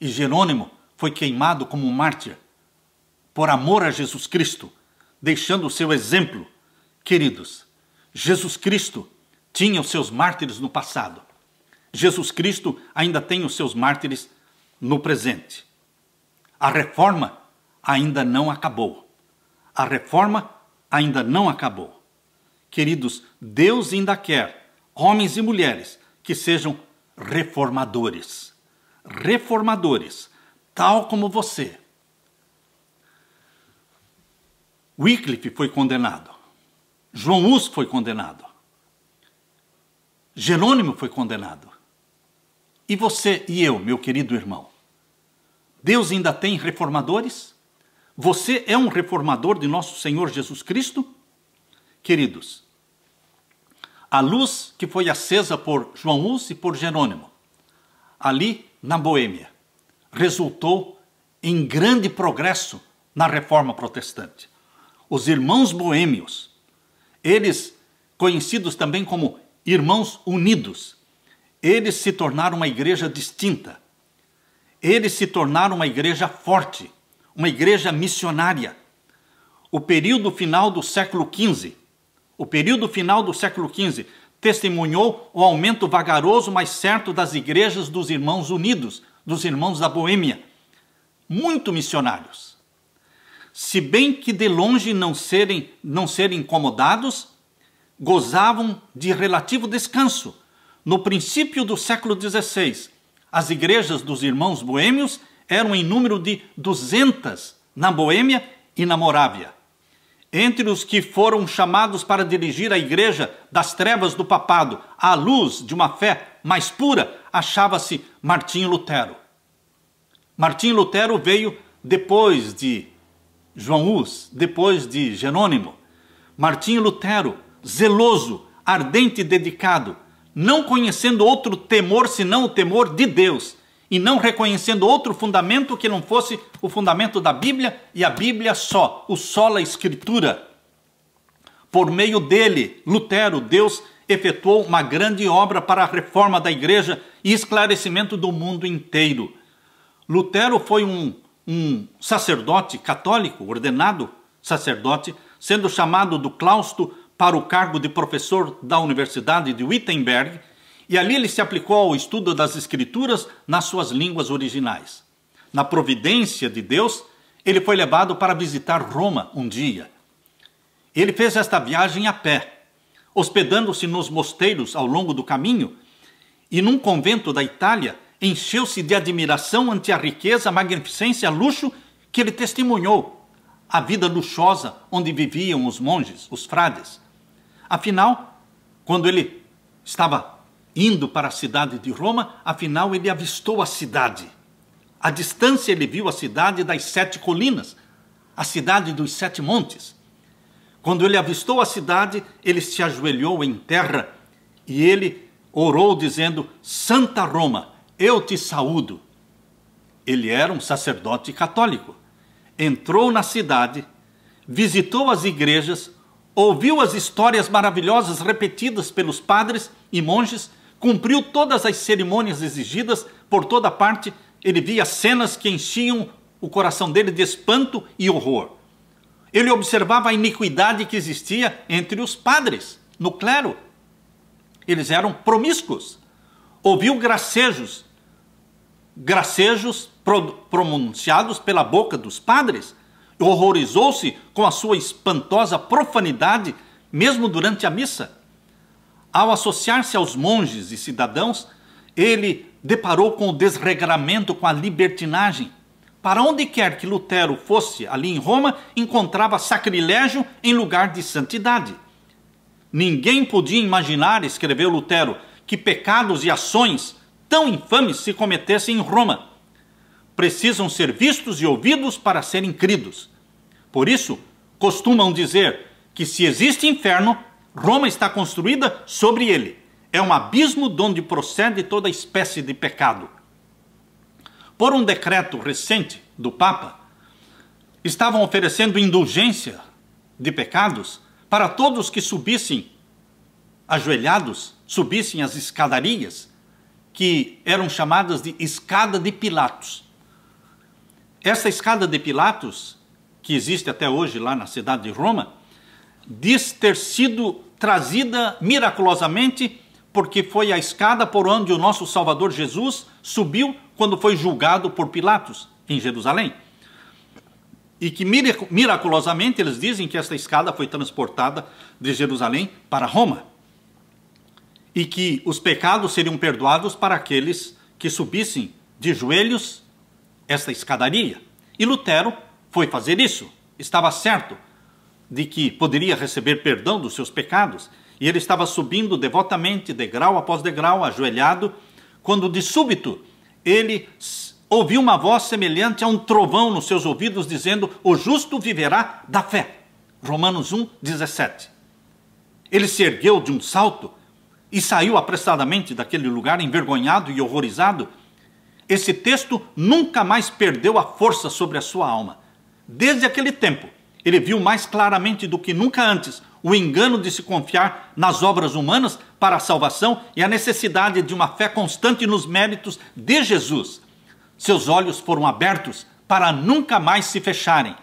E Jerônimo foi queimado como um mártir por amor a Jesus Cristo, deixando o seu exemplo. Queridos, Jesus Cristo tinha os seus mártires no passado. Jesus Cristo ainda tem os seus mártires no presente. A reforma ainda não acabou. A reforma ainda não acabou. Queridos, Deus ainda quer homens e mulheres que sejam reformadores. Reformadores, tal como você. Wycliffe foi condenado. João Hus foi condenado. Jerônimo foi condenado. E você e eu, meu querido irmão? Deus ainda tem reformadores? Você é um reformador de nosso Senhor Jesus Cristo? Queridos, a luz que foi acesa por João Hus e por Jerônimo, ali na Boêmia, resultou em grande progresso na reforma protestante. Os irmãos boêmios, eles conhecidos também como irmãos unidos, eles se tornaram uma igreja distinta. Eles se tornaram uma igreja forte, uma igreja missionária. O período final do século XV, o período final do século XV testemunhou o aumento vagaroso, mas certo, das igrejas dos Irmãos Unidos, dos Irmãos da Boêmia, muito missionários. Se bem que de longe não serem, não serem incomodados, gozavam de relativo descanso no princípio do século XVI, as igrejas dos irmãos boêmios eram em número de 200 na Boêmia e na Morávia. Entre os que foram chamados para dirigir a igreja das trevas do papado à luz de uma fé mais pura, achava-se Martinho Lutero. Martinho Lutero veio depois de João Hus, depois de Jerônimo. Martinho Lutero, zeloso, ardente e dedicado, não conhecendo outro temor senão o temor de Deus, e não reconhecendo outro fundamento que não fosse o fundamento da Bíblia e a Bíblia só, o sola Escritura. Por meio dele, Lutero, Deus efetuou uma grande obra para a reforma da igreja e esclarecimento do mundo inteiro. Lutero foi um, um sacerdote católico, ordenado sacerdote, sendo chamado do claustro para o cargo de professor da Universidade de Wittenberg e ali ele se aplicou ao estudo das Escrituras nas suas línguas originais. Na providência de Deus, ele foi levado para visitar Roma um dia. Ele fez esta viagem a pé, hospedando-se nos mosteiros ao longo do caminho e num convento da Itália encheu-se de admiração ante a riqueza, magnificência, luxo que ele testemunhou, a vida luxuosa onde viviam os monges, os frades. Afinal, quando ele estava indo para a cidade de Roma, afinal ele avistou a cidade. À distância ele viu a cidade das sete colinas, a cidade dos sete montes. Quando ele avistou a cidade, ele se ajoelhou em terra e ele orou dizendo: Santa Roma, eu te saúdo. Ele era um sacerdote católico. Entrou na cidade, visitou as igrejas, ouviu as histórias maravilhosas repetidas pelos padres e monges, cumpriu todas as cerimônias exigidas por toda parte, ele via cenas que enchiam o coração dele de espanto e horror. Ele observava a iniquidade que existia entre os padres, no clero. Eles eram promíscuos. Ouviu gracejos, gracejos pronunciados pela boca dos padres, horrorizou-se com a sua espantosa profanidade, mesmo durante a missa. Ao associar-se aos monges e cidadãos, ele deparou com o desregramento, com a libertinagem. Para onde quer que Lutero fosse, ali em Roma, encontrava sacrilégio em lugar de santidade. Ninguém podia imaginar, escreveu Lutero, que pecados e ações tão infames se cometessem em Roma precisam ser vistos e ouvidos para serem cridos. Por isso, costumam dizer que se existe inferno, Roma está construída sobre ele. É um abismo de onde procede toda espécie de pecado. Por um decreto recente do Papa, estavam oferecendo indulgência de pecados para todos que subissem ajoelhados, subissem as escadarias que eram chamadas de escada de Pilatos. Essa escada de Pilatos, que existe até hoje lá na cidade de Roma, diz ter sido trazida miraculosamente porque foi a escada por onde o nosso Salvador Jesus subiu quando foi julgado por Pilatos em Jerusalém. E que miraculosamente eles dizem que esta escada foi transportada de Jerusalém para Roma. E que os pecados seriam perdoados para aqueles que subissem de joelhos esta escadaria. E Lutero foi fazer isso. Estava certo de que poderia receber perdão dos seus pecados, e ele estava subindo devotamente, degrau após degrau, ajoelhado, quando de súbito ele ouviu uma voz semelhante a um trovão nos seus ouvidos, dizendo: O justo viverá da fé. Romanos 1, 17. Ele se ergueu de um salto e saiu apressadamente daquele lugar, envergonhado e horrorizado, esse texto nunca mais perdeu a força sobre a sua alma. Desde aquele tempo, ele viu mais claramente do que nunca antes o engano de se confiar nas obras humanas para a salvação e a necessidade de uma fé constante nos méritos de Jesus. Seus olhos foram abertos para nunca mais se fecharem.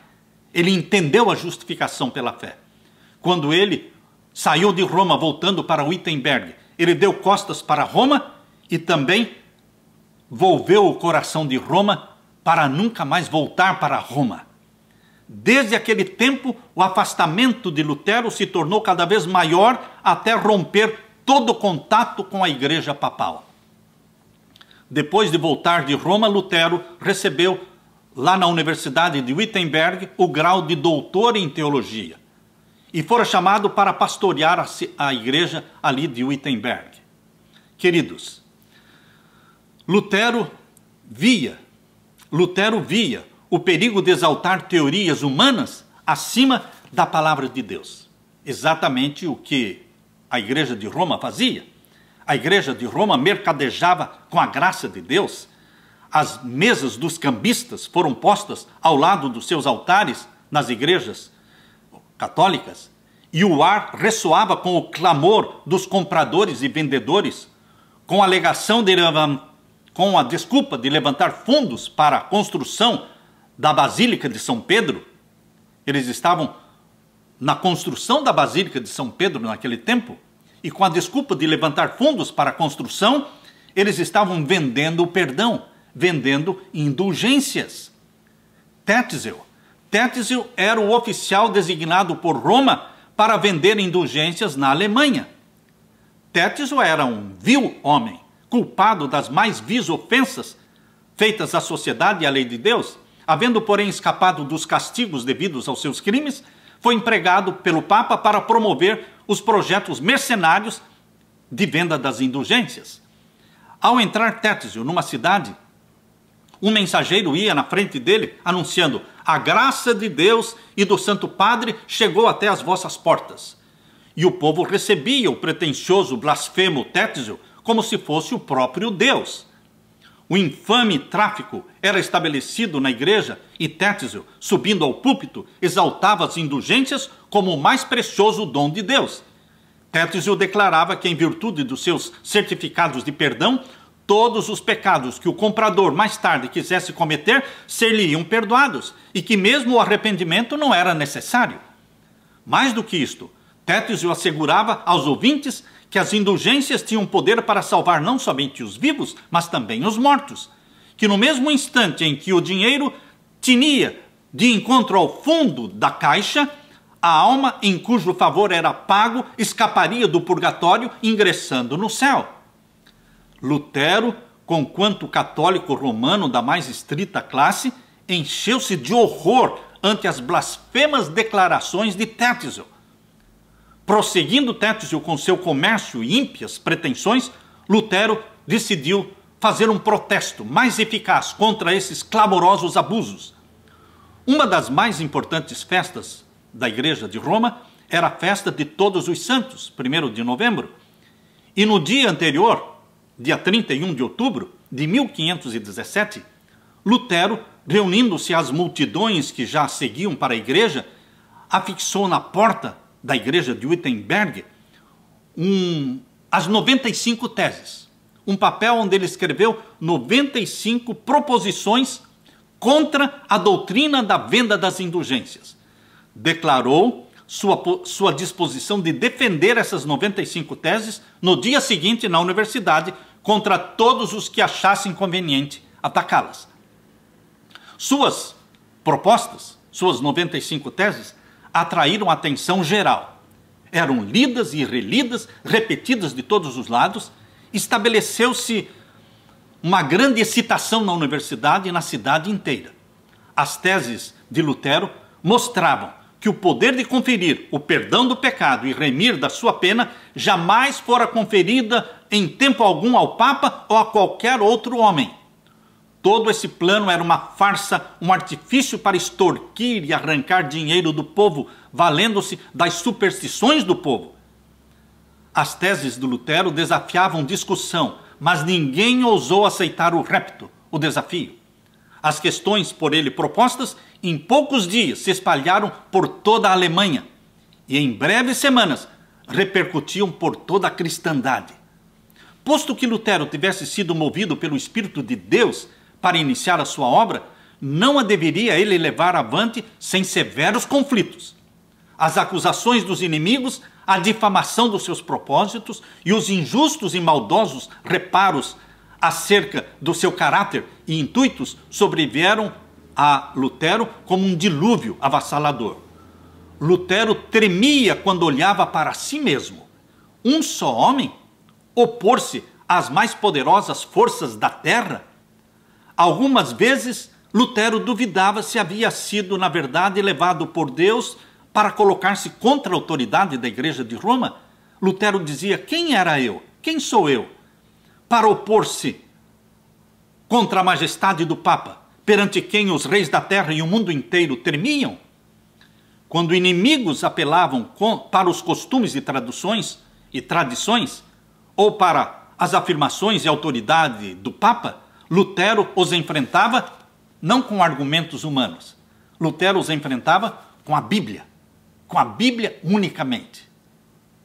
Ele entendeu a justificação pela fé. Quando ele saiu de Roma voltando para Wittenberg, ele deu costas para Roma e também volveu o coração de Roma para nunca mais voltar para Roma. Desde aquele tempo, o afastamento de Lutero se tornou cada vez maior até romper todo contato com a Igreja Papal. Depois de voltar de Roma, Lutero recebeu lá na Universidade de Wittenberg o grau de doutor em teologia e fora chamado para pastorear a igreja ali de Wittenberg. Queridos, Lutero via, Lutero via o perigo de exaltar teorias humanas acima da palavra de Deus. Exatamente o que a igreja de Roma fazia. A igreja de Roma mercadejava com a graça de Deus. As mesas dos cambistas foram postas ao lado dos seus altares nas igrejas católicas e o ar ressoava com o clamor dos compradores e vendedores, com a alegação de com a desculpa de levantar fundos para a construção da Basílica de São Pedro. Eles estavam na construção da Basílica de São Pedro naquele tempo, e com a desculpa de levantar fundos para a construção, eles estavam vendendo o perdão, vendendo indulgências. Tétzel. Tétzel era o oficial designado por Roma para vender indulgências na Alemanha. Tétzel era um vil homem culpado das mais vis ofensas feitas à sociedade e à lei de Deus, havendo, porém, escapado dos castigos devidos aos seus crimes, foi empregado pelo Papa para promover os projetos mercenários de venda das indulgências. Ao entrar Tétesio numa cidade, um mensageiro ia na frente dele anunciando: A graça de Deus e do Santo Padre chegou até as vossas portas. E o povo recebia o pretensioso blasfemo Tétesio como se fosse o próprio Deus. O infame tráfico era estabelecido na igreja e Tétisio, subindo ao púlpito, exaltava as indulgências como o mais precioso dom de Deus. Tétisio declarava que, em virtude dos seus certificados de perdão, todos os pecados que o comprador mais tarde quisesse cometer seriam perdoados e que mesmo o arrependimento não era necessário. Mais do que isto, Tétisio assegurava aos ouvintes que as indulgências tinham poder para salvar não somente os vivos, mas também os mortos. Que no mesmo instante em que o dinheiro tinia de encontro ao fundo da caixa, a alma em cujo favor era pago escaparia do purgatório ingressando no céu. Lutero, conquanto católico romano da mais estrita classe, encheu-se de horror ante as blasfemas declarações de Tetzel Prosseguindo Tétuzio com seu comércio e ímpias pretensões, Lutero decidiu fazer um protesto mais eficaz contra esses clamorosos abusos. Uma das mais importantes festas da Igreja de Roma era a festa de Todos os Santos, 1 de novembro. E no dia anterior, dia 31 de outubro de 1517, Lutero, reunindo-se às multidões que já seguiam para a igreja, afixou na porta da igreja de Wittenberg um, as 95 teses, um papel onde ele escreveu 95 proposições contra a doutrina da venda das indulgências. Declarou sua, sua disposição de defender essas 95 teses no dia seguinte na universidade contra todos os que achassem conveniente atacá-las. Suas propostas, suas 95 teses, atraíram a atenção geral. Eram lidas e relidas, repetidas de todos os lados. Estabeleceu-se uma grande excitação na universidade e na cidade inteira. As teses de Lutero mostravam que o poder de conferir o perdão do pecado e remir da sua pena jamais fora conferida em tempo algum ao Papa ou a qualquer outro homem Todo esse plano era uma farsa, um artifício para extorquir e arrancar dinheiro do povo, valendo-se das superstições do povo. As teses do Lutero desafiavam discussão, mas ninguém ousou aceitar o repto, o desafio. As questões por ele propostas, em poucos dias, se espalharam por toda a Alemanha e, em breves semanas, repercutiam por toda a cristandade. Posto que Lutero tivesse sido movido pelo Espírito de Deus, para iniciar a sua obra, não a deveria ele levar avante sem severos conflitos. As acusações dos inimigos, a difamação dos seus propósitos e os injustos e maldosos reparos acerca do seu caráter e intuitos sobrevieram a Lutero como um dilúvio avassalador. Lutero tremia quando olhava para si mesmo. Um só homem opor-se às mais poderosas forças da terra? Algumas vezes, Lutero duvidava se havia sido, na verdade, levado por Deus para colocar-se contra a autoridade da Igreja de Roma. Lutero dizia: Quem era eu? Quem sou eu? Para opor-se contra a majestade do Papa, perante quem os reis da terra e o mundo inteiro tremiam? Quando inimigos apelavam para os costumes e traduções e tradições, ou para as afirmações e autoridade do Papa, Lutero os enfrentava não com argumentos humanos. Lutero os enfrentava com a Bíblia, com a Bíblia unicamente.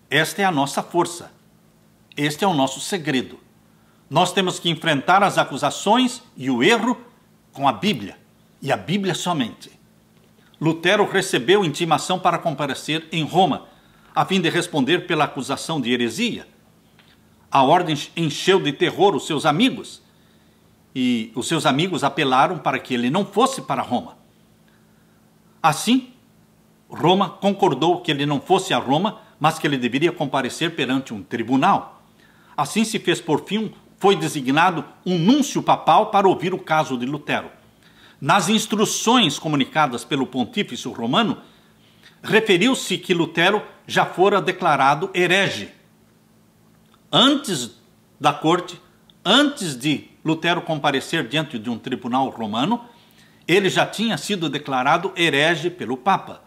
Esta é a nossa força. Este é o nosso segredo. Nós temos que enfrentar as acusações e o erro com a Bíblia, e a Bíblia somente. Lutero recebeu intimação para comparecer em Roma, a fim de responder pela acusação de heresia. A ordem encheu de terror os seus amigos e os seus amigos apelaram para que ele não fosse para Roma. Assim, Roma concordou que ele não fosse a Roma, mas que ele deveria comparecer perante um tribunal. Assim se fez por fim, foi designado um núncio papal para ouvir o caso de Lutero. Nas instruções comunicadas pelo pontífice romano, referiu-se que Lutero já fora declarado herege. Antes da corte, antes de Lutero comparecer diante de um tribunal romano, ele já tinha sido declarado herege pelo Papa.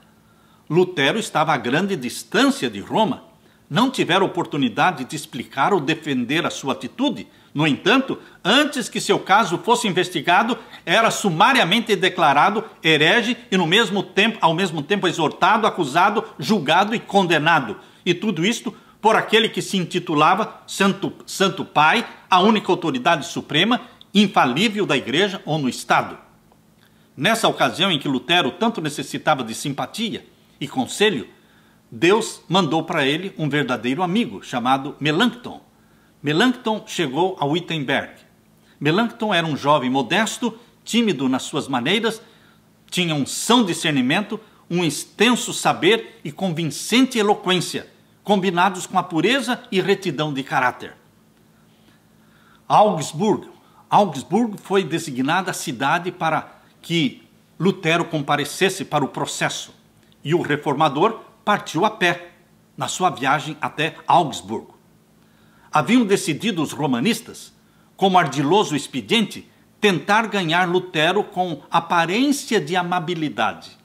Lutero estava a grande distância de Roma, não tivera oportunidade de explicar ou defender a sua atitude. No entanto, antes que seu caso fosse investigado, era sumariamente declarado herege e no mesmo tempo, ao mesmo tempo exortado, acusado, julgado e condenado. E tudo isto por aquele que se intitulava Santo, Santo Pai a única autoridade suprema, infalível da Igreja ou no Estado. Nessa ocasião em que Lutero tanto necessitava de simpatia e conselho, Deus mandou para ele um verdadeiro amigo chamado Melanchthon. Melanchthon chegou a Wittenberg. Melanchthon era um jovem modesto, tímido nas suas maneiras, tinha um são discernimento, um extenso saber e convincente eloquência, combinados com a pureza e retidão de caráter. Augsburg. Augsburgo foi designada cidade para que Lutero comparecesse para o processo. E o reformador partiu a pé na sua viagem até Augsburg. Haviam decidido os romanistas, como ardiloso expediente, tentar ganhar Lutero com aparência de amabilidade.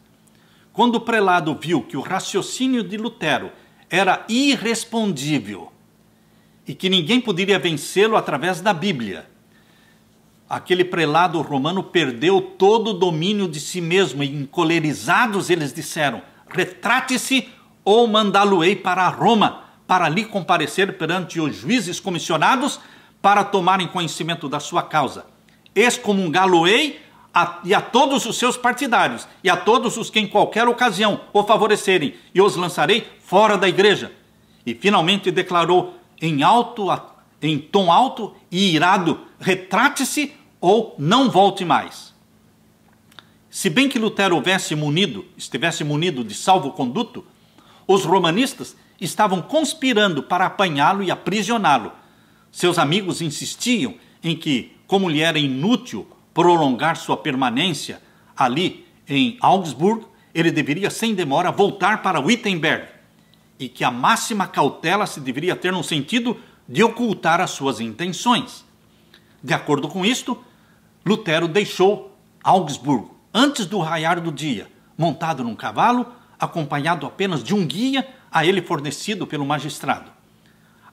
Quando o prelado viu que o raciocínio de Lutero era irrespondível e que ninguém poderia vencê-lo através da Bíblia. Aquele prelado romano perdeu todo o domínio de si mesmo e, encolerizados, eles disseram: Retrate-se ou mandá-lo-ei para Roma, para ali comparecer perante os juízes comissionados para tomarem conhecimento da sua causa. Excomungá-lo-ei a, e a todos os seus partidários, e a todos os que em qualquer ocasião o favorecerem, e os lançarei fora da igreja. E finalmente declarou em, alto, em tom alto e irado: retrate-se ou não volte mais. Se bem que Lutero houvesse munido, estivesse munido de salvo-conduto, os romanistas estavam conspirando para apanhá-lo e aprisioná-lo. Seus amigos insistiam em que, como lhe era inútil prolongar sua permanência ali em Augsburg, ele deveria sem demora voltar para Wittenberg, e que a máxima cautela se deveria ter no sentido de ocultar as suas intenções. De acordo com isto, Lutero deixou Augsburgo antes do raiar do dia, montado num cavalo, acompanhado apenas de um guia a ele fornecido pelo magistrado.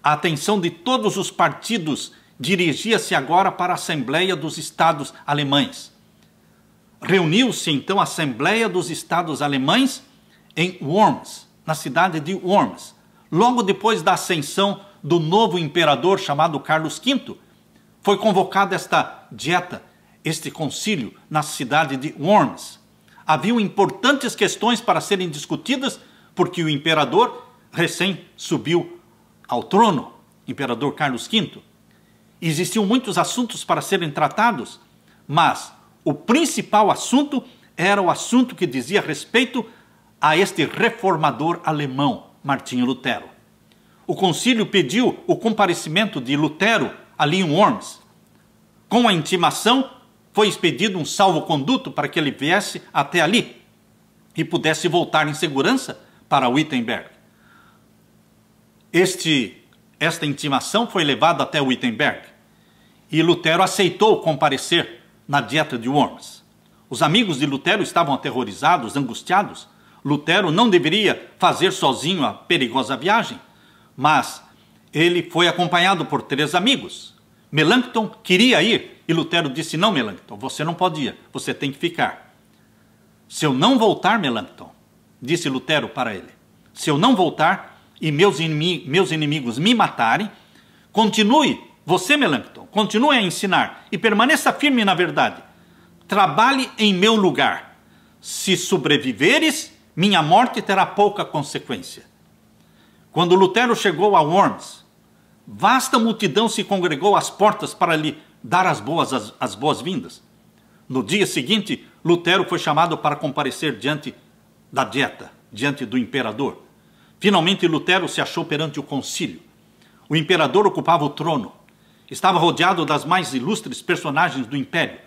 A atenção de todos os partidos dirigia-se agora para a Assembleia dos Estados Alemães. Reuniu-se então a Assembleia dos Estados Alemães em Worms, na cidade de Worms, logo depois da ascensão do novo imperador chamado Carlos V, foi convocada esta dieta, este concílio, na cidade de Worms. Haviam importantes questões para serem discutidas, porque o imperador recém subiu ao trono, imperador Carlos V. Existiam muitos assuntos para serem tratados, mas o principal assunto era o assunto que dizia respeito a este reformador alemão, Martinho Lutero. O concílio pediu o comparecimento de Lutero ali em Worms. Com a intimação, foi expedido um salvo-conduto para que ele viesse até ali e pudesse voltar em segurança para Wittenberg. Este, esta intimação foi levada até Wittenberg e Lutero aceitou comparecer na dieta de Worms. Os amigos de Lutero estavam aterrorizados, angustiados, Lutero não deveria fazer sozinho a perigosa viagem, mas ele foi acompanhado por três amigos. Melancton queria ir e Lutero disse: Não, Melancton, você não pode ir, você tem que ficar. Se eu não voltar, Melancton, disse Lutero para ele, se eu não voltar e meus, meus inimigos me matarem, continue, você, Melancton, continue a ensinar e permaneça firme na verdade. Trabalhe em meu lugar. Se sobreviveres, minha morte terá pouca consequência. Quando Lutero chegou a Worms, vasta multidão se congregou às portas para lhe dar as boas as, as boas-vindas. No dia seguinte, Lutero foi chamado para comparecer diante da dieta, diante do imperador. Finalmente Lutero se achou perante o concílio. O imperador ocupava o trono. Estava rodeado das mais ilustres personagens do império.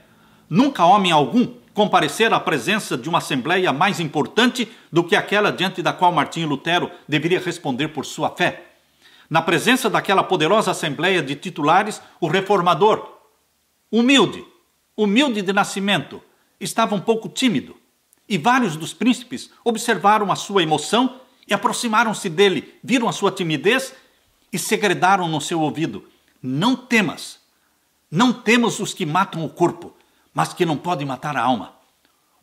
Nunca homem algum comparecer à presença de uma assembleia mais importante do que aquela diante da qual Martinho Lutero deveria responder por sua fé. Na presença daquela poderosa assembleia de titulares, o reformador, humilde, humilde de nascimento, estava um pouco tímido, e vários dos príncipes observaram a sua emoção e aproximaram-se dele, viram a sua timidez e segredaram no seu ouvido: Não temas, não temos os que matam o corpo, mas que não pode matar a alma.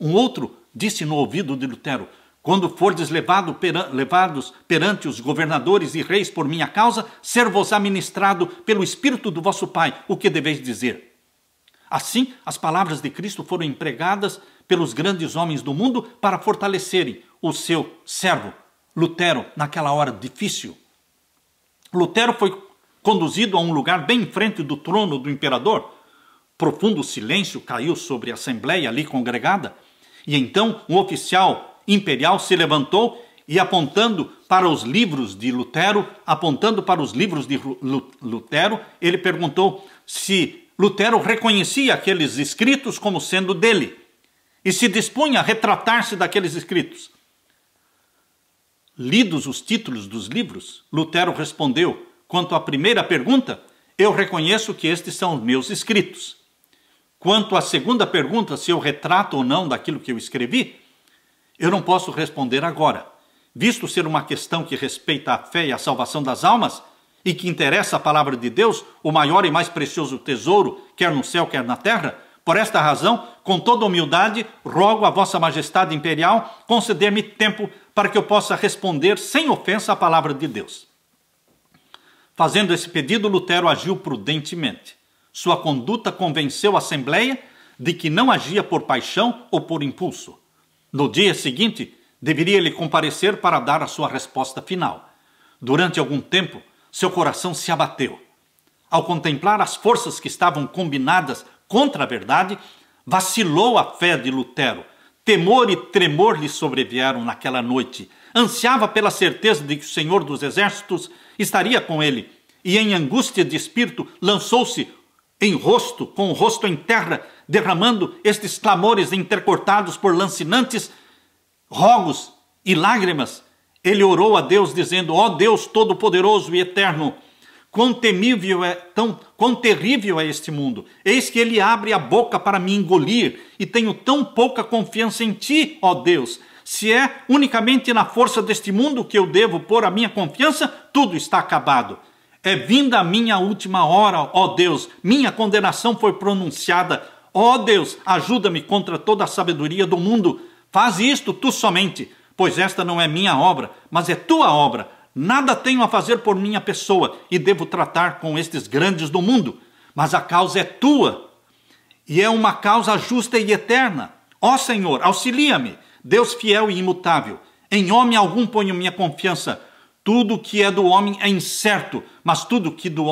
Um outro disse no ouvido de Lutero: Quando fordes levado pera levados perante os governadores e reis por minha causa, ser-vos administrado pelo Espírito do vosso Pai, o que deveis dizer. Assim, as palavras de Cristo foram empregadas pelos grandes homens do mundo para fortalecerem o seu servo, Lutero, naquela hora difícil. Lutero foi conduzido a um lugar bem em frente do trono do imperador, Profundo silêncio caiu sobre a assembleia ali congregada, e então um oficial imperial se levantou e apontando para os livros de Lutero, apontando para os livros de Lutero, ele perguntou se Lutero reconhecia aqueles escritos como sendo dele e se dispunha a retratar-se daqueles escritos. Lidos os títulos dos livros, Lutero respondeu: quanto à primeira pergunta, eu reconheço que estes são os meus escritos. Quanto à segunda pergunta, se eu retrato ou não daquilo que eu escrevi, eu não posso responder agora, visto ser uma questão que respeita a fé e a salvação das almas e que interessa a palavra de Deus, o maior e mais precioso tesouro, quer no céu, quer na terra. Por esta razão, com toda humildade, rogo a Vossa Majestade Imperial conceder-me tempo para que eu possa responder sem ofensa à palavra de Deus. Fazendo esse pedido, Lutero agiu prudentemente. Sua conduta convenceu a Assembleia de que não agia por paixão ou por impulso. No dia seguinte, deveria ele comparecer para dar a sua resposta final. Durante algum tempo, seu coração se abateu. Ao contemplar as forças que estavam combinadas contra a verdade, vacilou a fé de Lutero. Temor e tremor lhe sobrevieram naquela noite. Ansiava pela certeza de que o Senhor dos Exércitos estaria com ele, e em angústia de espírito lançou-se em rosto, com o rosto em terra, derramando estes clamores intercortados por lancinantes rogos e lágrimas, ele orou a Deus dizendo: "Ó oh Deus todo-poderoso e eterno, quão temível é tão, quão terrível é este mundo. Eis que ele abre a boca para me engolir e tenho tão pouca confiança em ti, ó Deus. Se é unicamente na força deste mundo que eu devo pôr a minha confiança, tudo está acabado." É vinda a minha última hora, ó Deus, minha condenação foi pronunciada. Ó Deus, ajuda-me contra toda a sabedoria do mundo. Faz isto tu somente, pois esta não é minha obra, mas é tua obra. Nada tenho a fazer por minha pessoa e devo tratar com estes grandes do mundo, mas a causa é tua e é uma causa justa e eterna. Ó Senhor, auxilia-me, Deus fiel e imutável. Em homem algum ponho minha confiança tudo que é do homem é incerto, mas tudo que, do,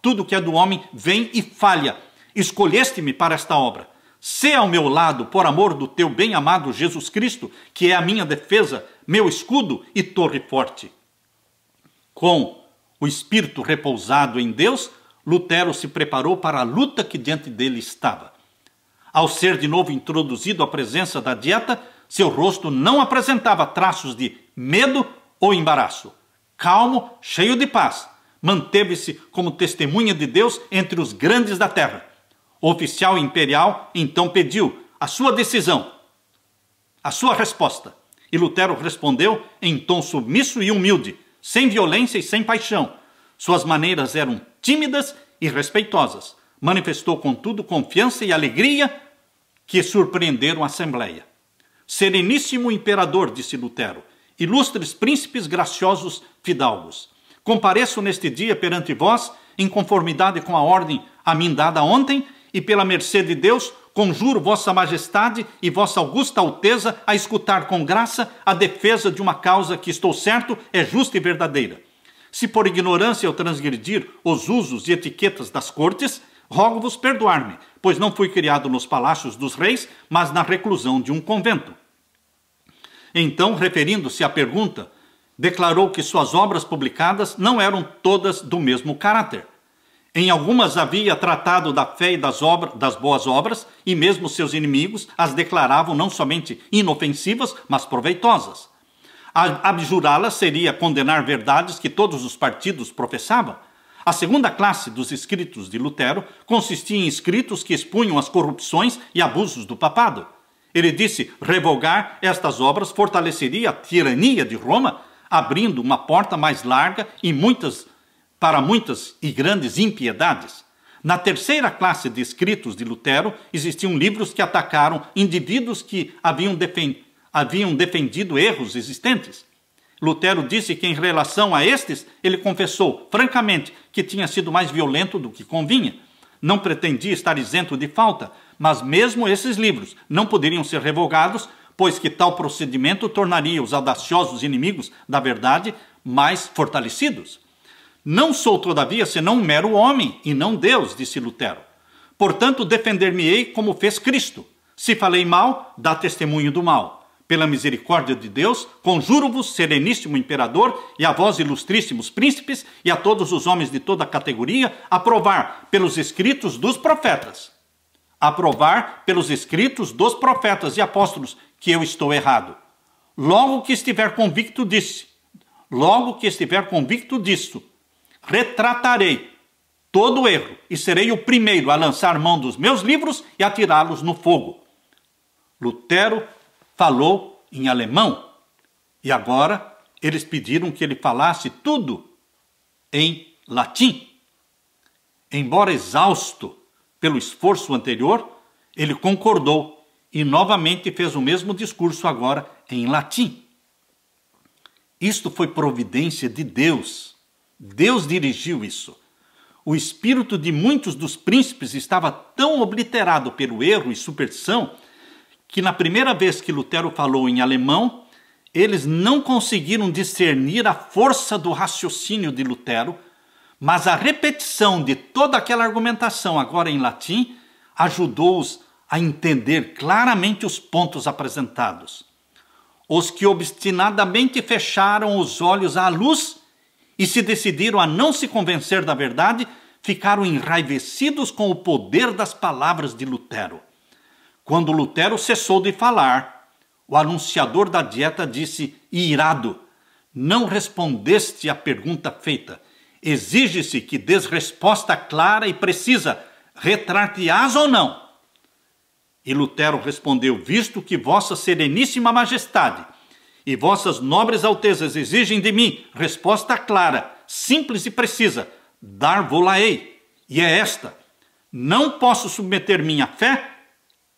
tudo que é do homem vem e falha. Escolheste-me para esta obra. Sê ao meu lado, por amor do teu bem-amado Jesus Cristo, que é a minha defesa, meu escudo e torre forte. Com o espírito repousado em Deus, Lutero se preparou para a luta que diante dele estava. Ao ser de novo introduzido à presença da dieta, seu rosto não apresentava traços de medo ou embaraço calmo, cheio de paz, manteve-se como testemunha de Deus entre os grandes da terra. O oficial imperial então pediu a sua decisão, a sua resposta. E Lutero respondeu em tom submisso e humilde, sem violência e sem paixão. Suas maneiras eram tímidas e respeitosas. Manifestou, contudo, confiança e alegria que surpreenderam a Assembleia. Sereníssimo Imperador, disse Lutero, ilustres príncipes graciosos fidalgos. Compareço neste dia perante vós, em conformidade com a ordem a mim dada ontem, e pela mercê de Deus, conjuro Vossa Majestade e Vossa Augusta Alteza a escutar com graça a defesa de uma causa que, estou certo, é justa e verdadeira. Se por ignorância eu transgredir os usos e etiquetas das cortes, rogo-vos perdoar-me, pois não fui criado nos palácios dos reis, mas na reclusão de um convento. Então, referindo-se à pergunta, declarou que suas obras publicadas não eram todas do mesmo caráter. Em algumas havia tratado da fé e das, das boas obras, e mesmo seus inimigos as declaravam não somente inofensivas, mas proveitosas. Abjurá-las seria condenar verdades que todos os partidos professavam. A segunda classe dos escritos de Lutero consistia em escritos que expunham as corrupções e abusos do papado. Ele disse: revogar estas obras fortaleceria a tirania de Roma, abrindo uma porta mais larga e muitas para muitas e grandes impiedades. Na terceira classe de escritos de Lutero existiam livros que atacaram indivíduos que haviam, defen haviam defendido erros existentes. Lutero disse que, em relação a estes, ele confessou francamente que tinha sido mais violento do que convinha, não pretendia estar isento de falta, mas mesmo esses livros não poderiam ser revogados, pois que tal procedimento tornaria os audaciosos inimigos da verdade mais fortalecidos. Não sou, todavia, senão um mero homem e não Deus, disse Lutero. Portanto, defender-me-ei como fez Cristo. Se falei mal, dá testemunho do mal pela misericórdia de Deus, conjuro-vos, sereníssimo imperador, e a vós, ilustríssimos príncipes, e a todos os homens de toda categoria, aprovar pelos escritos dos profetas. Aprovar pelos escritos dos profetas e apóstolos que eu estou errado. Logo que estiver convicto disso, logo que estiver convicto disso, retratarei todo o erro e serei o primeiro a lançar mão dos meus livros e a tirá-los no fogo. Lutero falou em alemão e agora eles pediram que ele falasse tudo em latim. Embora exausto pelo esforço anterior, ele concordou e novamente fez o mesmo discurso agora em latim. Isto foi providência de Deus. Deus dirigiu isso. O espírito de muitos dos príncipes estava tão obliterado pelo erro e superstição que na primeira vez que Lutero falou em alemão, eles não conseguiram discernir a força do raciocínio de Lutero, mas a repetição de toda aquela argumentação, agora em latim, ajudou-os a entender claramente os pontos apresentados. Os que obstinadamente fecharam os olhos à luz e se decidiram a não se convencer da verdade ficaram enraivecidos com o poder das palavras de Lutero. Quando Lutero cessou de falar, o anunciador da dieta disse irado: Não respondeste à pergunta feita. Exige-se que des resposta clara e precisa. retrar ou não? E Lutero respondeu: Visto que Vossa Sereníssima Majestade e Vossas Nobres Altezas exigem de mim resposta clara, simples e precisa, dar-vos-la-ei. E é esta: Não posso submeter minha fé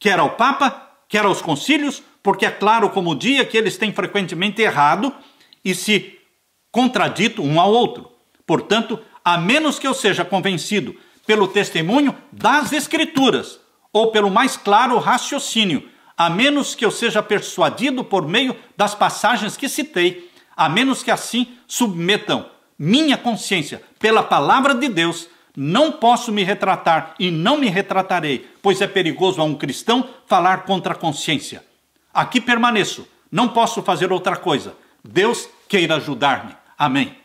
quer ao Papa, quer aos concílios, porque é claro como o dia que eles têm frequentemente errado e se contradito um ao outro. Portanto, a menos que eu seja convencido pelo testemunho das Escrituras ou pelo mais claro raciocínio, a menos que eu seja persuadido por meio das passagens que citei, a menos que assim submetam minha consciência pela palavra de Deus não posso me retratar e não me retratarei, pois é perigoso a um cristão falar contra a consciência. Aqui permaneço, não posso fazer outra coisa. Deus queira ajudar-me. Amém.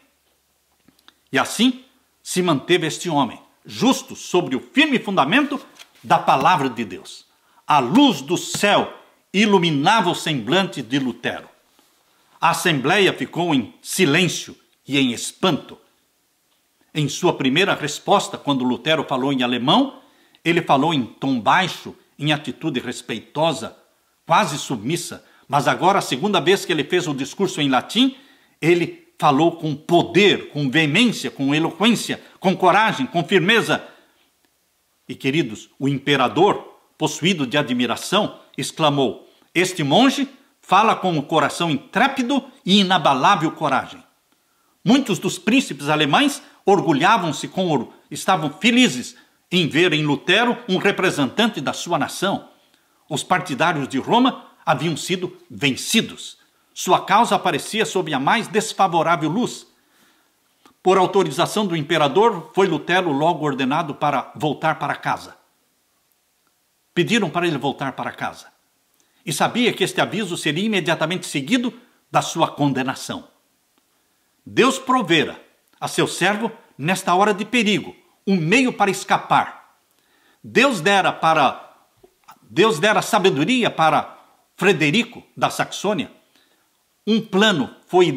E assim se manteve este homem, justo sobre o firme fundamento da palavra de Deus. A luz do céu iluminava o semblante de Lutero. A assembleia ficou em silêncio e em espanto em sua primeira resposta, quando Lutero falou em alemão, ele falou em tom baixo, em atitude respeitosa, quase submissa, mas agora, a segunda vez que ele fez o discurso em latim, ele falou com poder, com veemência, com eloquência, com coragem, com firmeza. E queridos, o imperador, possuído de admiração, exclamou: Este monge fala com o coração intrépido e inabalável coragem. Muitos dos príncipes alemães orgulhavam-se com estavam felizes em ver em Lutero um representante da sua nação. Os partidários de Roma haviam sido vencidos. Sua causa aparecia sob a mais desfavorável luz. Por autorização do imperador, foi Lutero logo ordenado para voltar para casa. Pediram para ele voltar para casa. E sabia que este aviso seria imediatamente seguido da sua condenação. Deus provera a seu servo, nesta hora de perigo, um meio para escapar. Deus dera para Deus dera sabedoria para Frederico da Saxônia. Um plano foi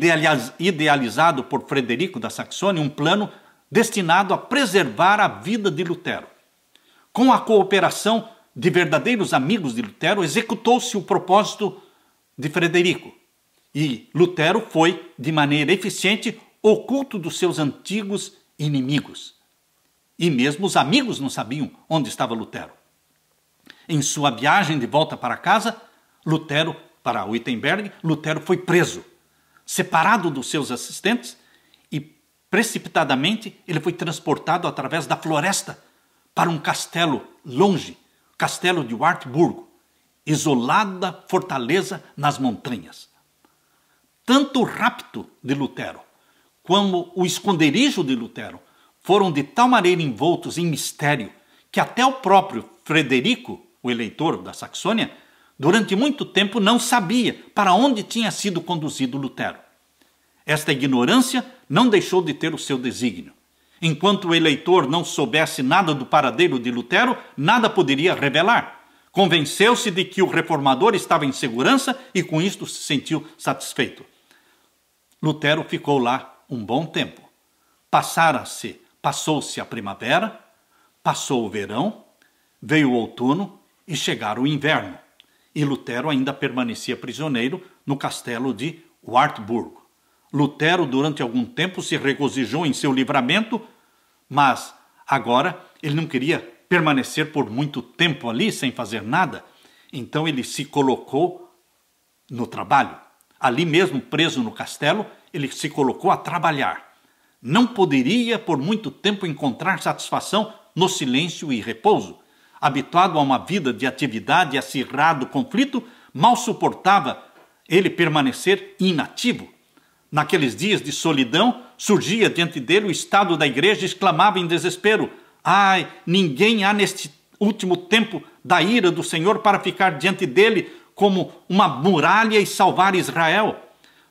idealizado por Frederico da Saxônia, um plano destinado a preservar a vida de Lutero. Com a cooperação de verdadeiros amigos de Lutero, executou-se o propósito de Frederico. E Lutero foi, de maneira eficiente, oculto dos seus antigos inimigos. E mesmo os amigos não sabiam onde estava Lutero. Em sua viagem de volta para casa, Lutero para Wittenberg, Lutero foi preso, separado dos seus assistentes e precipitadamente ele foi transportado através da floresta para um castelo longe, castelo de Wartburgo, isolada fortaleza nas montanhas. Tanto o rapto de Lutero como o esconderijo de Lutero, foram de tal maneira envoltos em mistério que até o próprio Frederico, o eleitor da Saxônia, durante muito tempo não sabia para onde tinha sido conduzido Lutero. Esta ignorância não deixou de ter o seu desígnio. Enquanto o eleitor não soubesse nada do paradeiro de Lutero, nada poderia revelar. Convenceu-se de que o reformador estava em segurança e com isto se sentiu satisfeito. Lutero ficou lá um bom tempo. Passara-se, passou-se a primavera, passou o verão, veio o outono e chegara o inverno. E Lutero ainda permanecia prisioneiro no castelo de Wartburg. Lutero, durante algum tempo, se regozijou em seu livramento, mas agora ele não queria permanecer por muito tempo ali sem fazer nada, então ele se colocou no trabalho. Ali mesmo, preso no castelo, ele se colocou a trabalhar. Não poderia por muito tempo encontrar satisfação no silêncio e repouso. Habituado a uma vida de atividade e acirrado conflito, mal suportava ele permanecer inativo. Naqueles dias de solidão, surgia diante dele o estado da igreja e exclamava em desespero: Ai, ninguém há neste último tempo da ira do Senhor para ficar diante dele como uma muralha e salvar Israel.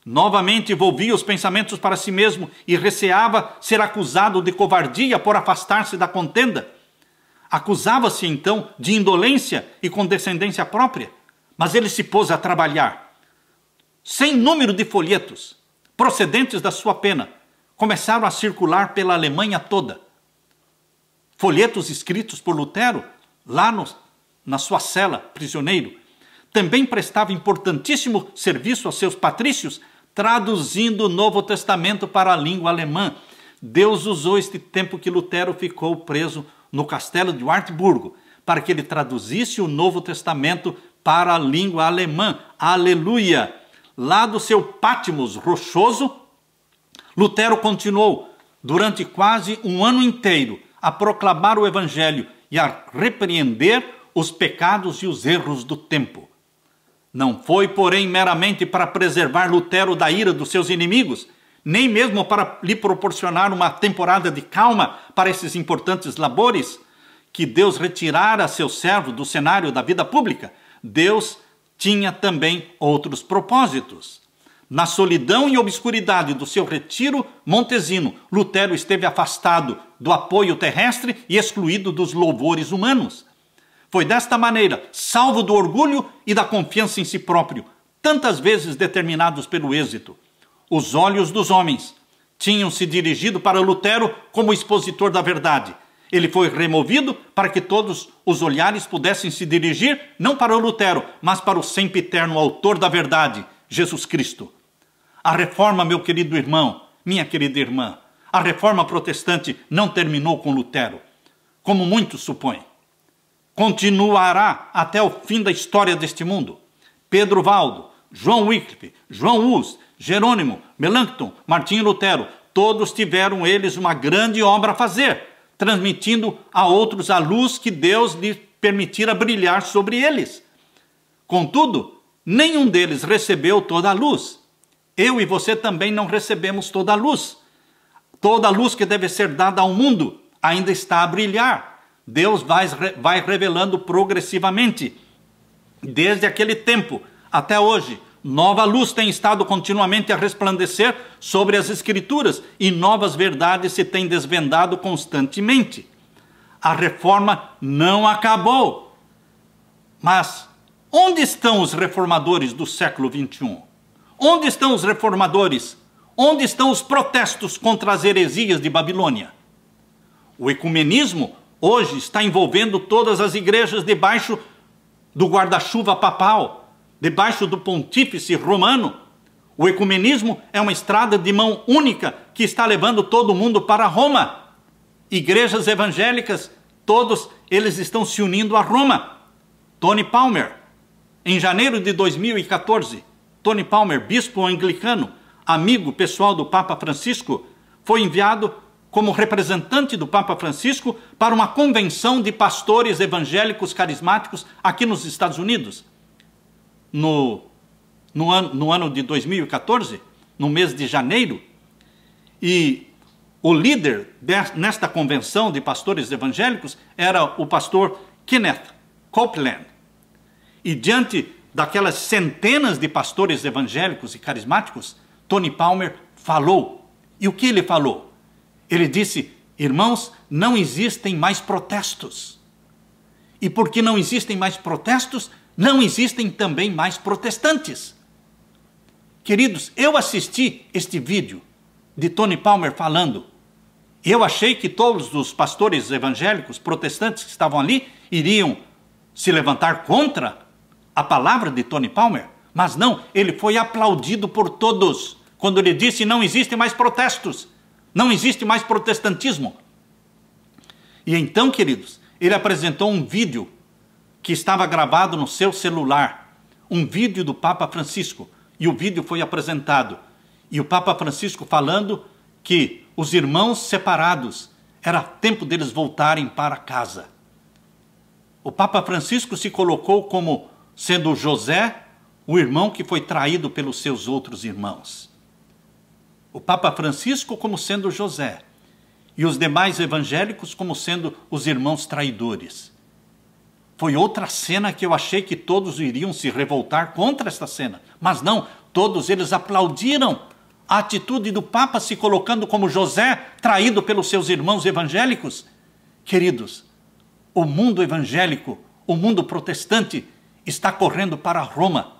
Novamente volvia os pensamentos para si mesmo e receava ser acusado de covardia por afastar-se da contenda. Acusava-se então de indolência e condescendência própria, mas ele se pôs a trabalhar. Sem número de folhetos procedentes da sua pena começaram a circular pela Alemanha toda. Folhetos escritos por Lutero lá no, na sua cela, prisioneiro. Também prestava importantíssimo serviço a seus patrícios traduzindo o Novo Testamento para a língua alemã. Deus usou este tempo que Lutero ficou preso no castelo de Wartburgo para que ele traduzisse o Novo Testamento para a língua alemã. Aleluia! Lá do seu Patmos rochoso, Lutero continuou durante quase um ano inteiro a proclamar o Evangelho e a repreender os pecados e os erros do tempo. Não foi, porém, meramente para preservar Lutero da ira dos seus inimigos, nem mesmo para lhe proporcionar uma temporada de calma para esses importantes labores, que Deus retirara seu servo do cenário da vida pública. Deus tinha também outros propósitos. Na solidão e obscuridade do seu retiro montesino, Lutero esteve afastado do apoio terrestre e excluído dos louvores humanos. Foi desta maneira, salvo do orgulho e da confiança em si próprio, tantas vezes determinados pelo êxito. Os olhos dos homens tinham se dirigido para Lutero como expositor da verdade. Ele foi removido para que todos os olhares pudessem se dirigir não para Lutero, mas para o sempre eterno autor da verdade, Jesus Cristo. A reforma, meu querido irmão, minha querida irmã, a reforma protestante não terminou com Lutero, como muitos supõem continuará até o fim da história deste mundo. Pedro Valdo, João Wycliffe, João Hus, Jerônimo, Melanchthon, Martinho Lutero, todos tiveram eles uma grande obra a fazer, transmitindo a outros a luz que Deus lhe permitira brilhar sobre eles. Contudo, nenhum deles recebeu toda a luz. Eu e você também não recebemos toda a luz. Toda a luz que deve ser dada ao mundo ainda está a brilhar, Deus vai, vai revelando progressivamente, desde aquele tempo até hoje. Nova luz tem estado continuamente a resplandecer sobre as Escrituras e novas verdades se têm desvendado constantemente. A reforma não acabou. Mas onde estão os reformadores do século XXI? Onde estão os reformadores? Onde estão os protestos contra as heresias de Babilônia? O ecumenismo hoje está envolvendo todas as igrejas debaixo do guarda-chuva papal, debaixo do pontífice romano. O ecumenismo é uma estrada de mão única que está levando todo mundo para Roma. Igrejas evangélicas, todos eles estão se unindo a Roma. Tony Palmer, em janeiro de 2014, Tony Palmer, bispo anglicano, amigo pessoal do Papa Francisco, foi enviado como representante do Papa Francisco para uma convenção de pastores evangélicos carismáticos aqui nos Estados Unidos. No, no, no ano de 2014, no mês de janeiro, e o líder nesta convenção de pastores evangélicos era o pastor Kenneth Copeland. E diante daquelas centenas de pastores evangélicos e carismáticos, Tony Palmer falou. E o que ele falou? Ele disse: Irmãos, não existem mais protestos. E porque não existem mais protestos, não existem também mais protestantes. Queridos, eu assisti este vídeo de Tony Palmer falando. Eu achei que todos os pastores evangélicos protestantes que estavam ali iriam se levantar contra a palavra de Tony Palmer, mas não, ele foi aplaudido por todos quando ele disse: não existem mais protestos. Não existe mais protestantismo. E então, queridos, ele apresentou um vídeo que estava gravado no seu celular, um vídeo do Papa Francisco, e o vídeo foi apresentado. E o Papa Francisco falando que os irmãos separados era tempo deles voltarem para casa. O Papa Francisco se colocou como sendo José, o irmão que foi traído pelos seus outros irmãos o Papa Francisco como sendo José e os demais evangélicos como sendo os irmãos traidores. Foi outra cena que eu achei que todos iriam se revoltar contra esta cena, mas não, todos eles aplaudiram a atitude do Papa se colocando como José, traído pelos seus irmãos evangélicos. Queridos, o mundo evangélico, o mundo protestante, está correndo para Roma,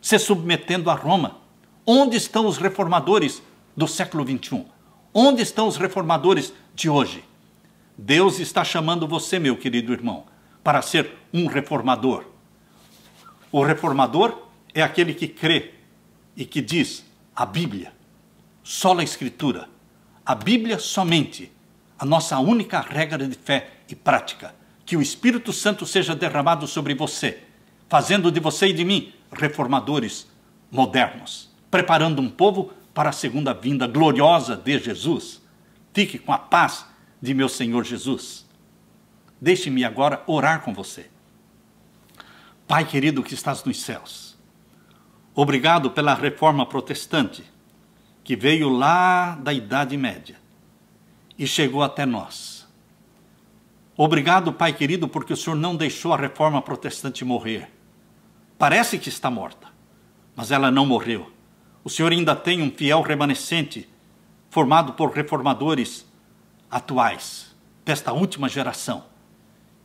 se submetendo a Roma. Onde estão os reformadores? do século 21? Onde estão os reformadores de hoje? Deus está chamando você, meu querido irmão, para ser um reformador. O reformador é aquele que crê e que diz a Bíblia, só a Escritura, a Bíblia somente, a nossa única regra de fé e prática. Que o Espírito Santo seja derramado sobre você, fazendo de você e de mim reformadores modernos, preparando um povo para a segunda vinda gloriosa de Jesus. Fique com a paz de meu Senhor Jesus. Deixe-me agora orar com você. Pai querido que estás nos céus, obrigado pela reforma protestante que veio lá da Idade Média e chegou até nós. Obrigado, Pai querido, porque o Senhor não deixou a reforma protestante morrer. Parece que está morta, mas ela não morreu o Senhor ainda tem um fiel remanescente formado por reformadores atuais, desta última geração,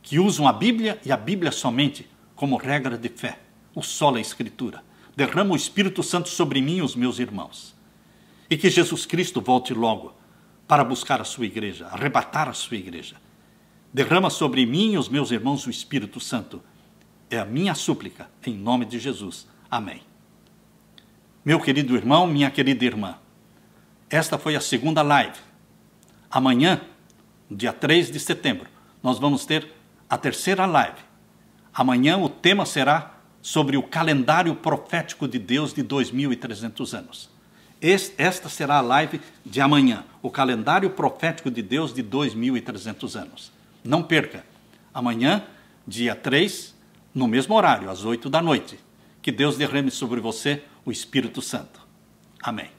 que usam a Bíblia e a Bíblia somente como regra de fé, o solo é a Escritura. Derrama o Espírito Santo sobre mim e os meus irmãos. E que Jesus Cristo volte logo para buscar a sua igreja, arrebatar a sua igreja. Derrama sobre mim e os meus irmãos o Espírito Santo. É a minha súplica, em nome de Jesus. Amém. Meu querido irmão, minha querida irmã, esta foi a segunda live. Amanhã, dia 3 de setembro, nós vamos ter a terceira live. Amanhã o tema será sobre o calendário profético de Deus de 2300 anos. Esta será a live de amanhã, o calendário profético de Deus de 2300 anos. Não perca. Amanhã, dia 3, no mesmo horário, às 8 da noite. Que Deus derrame sobre você o Espírito Santo. Amém.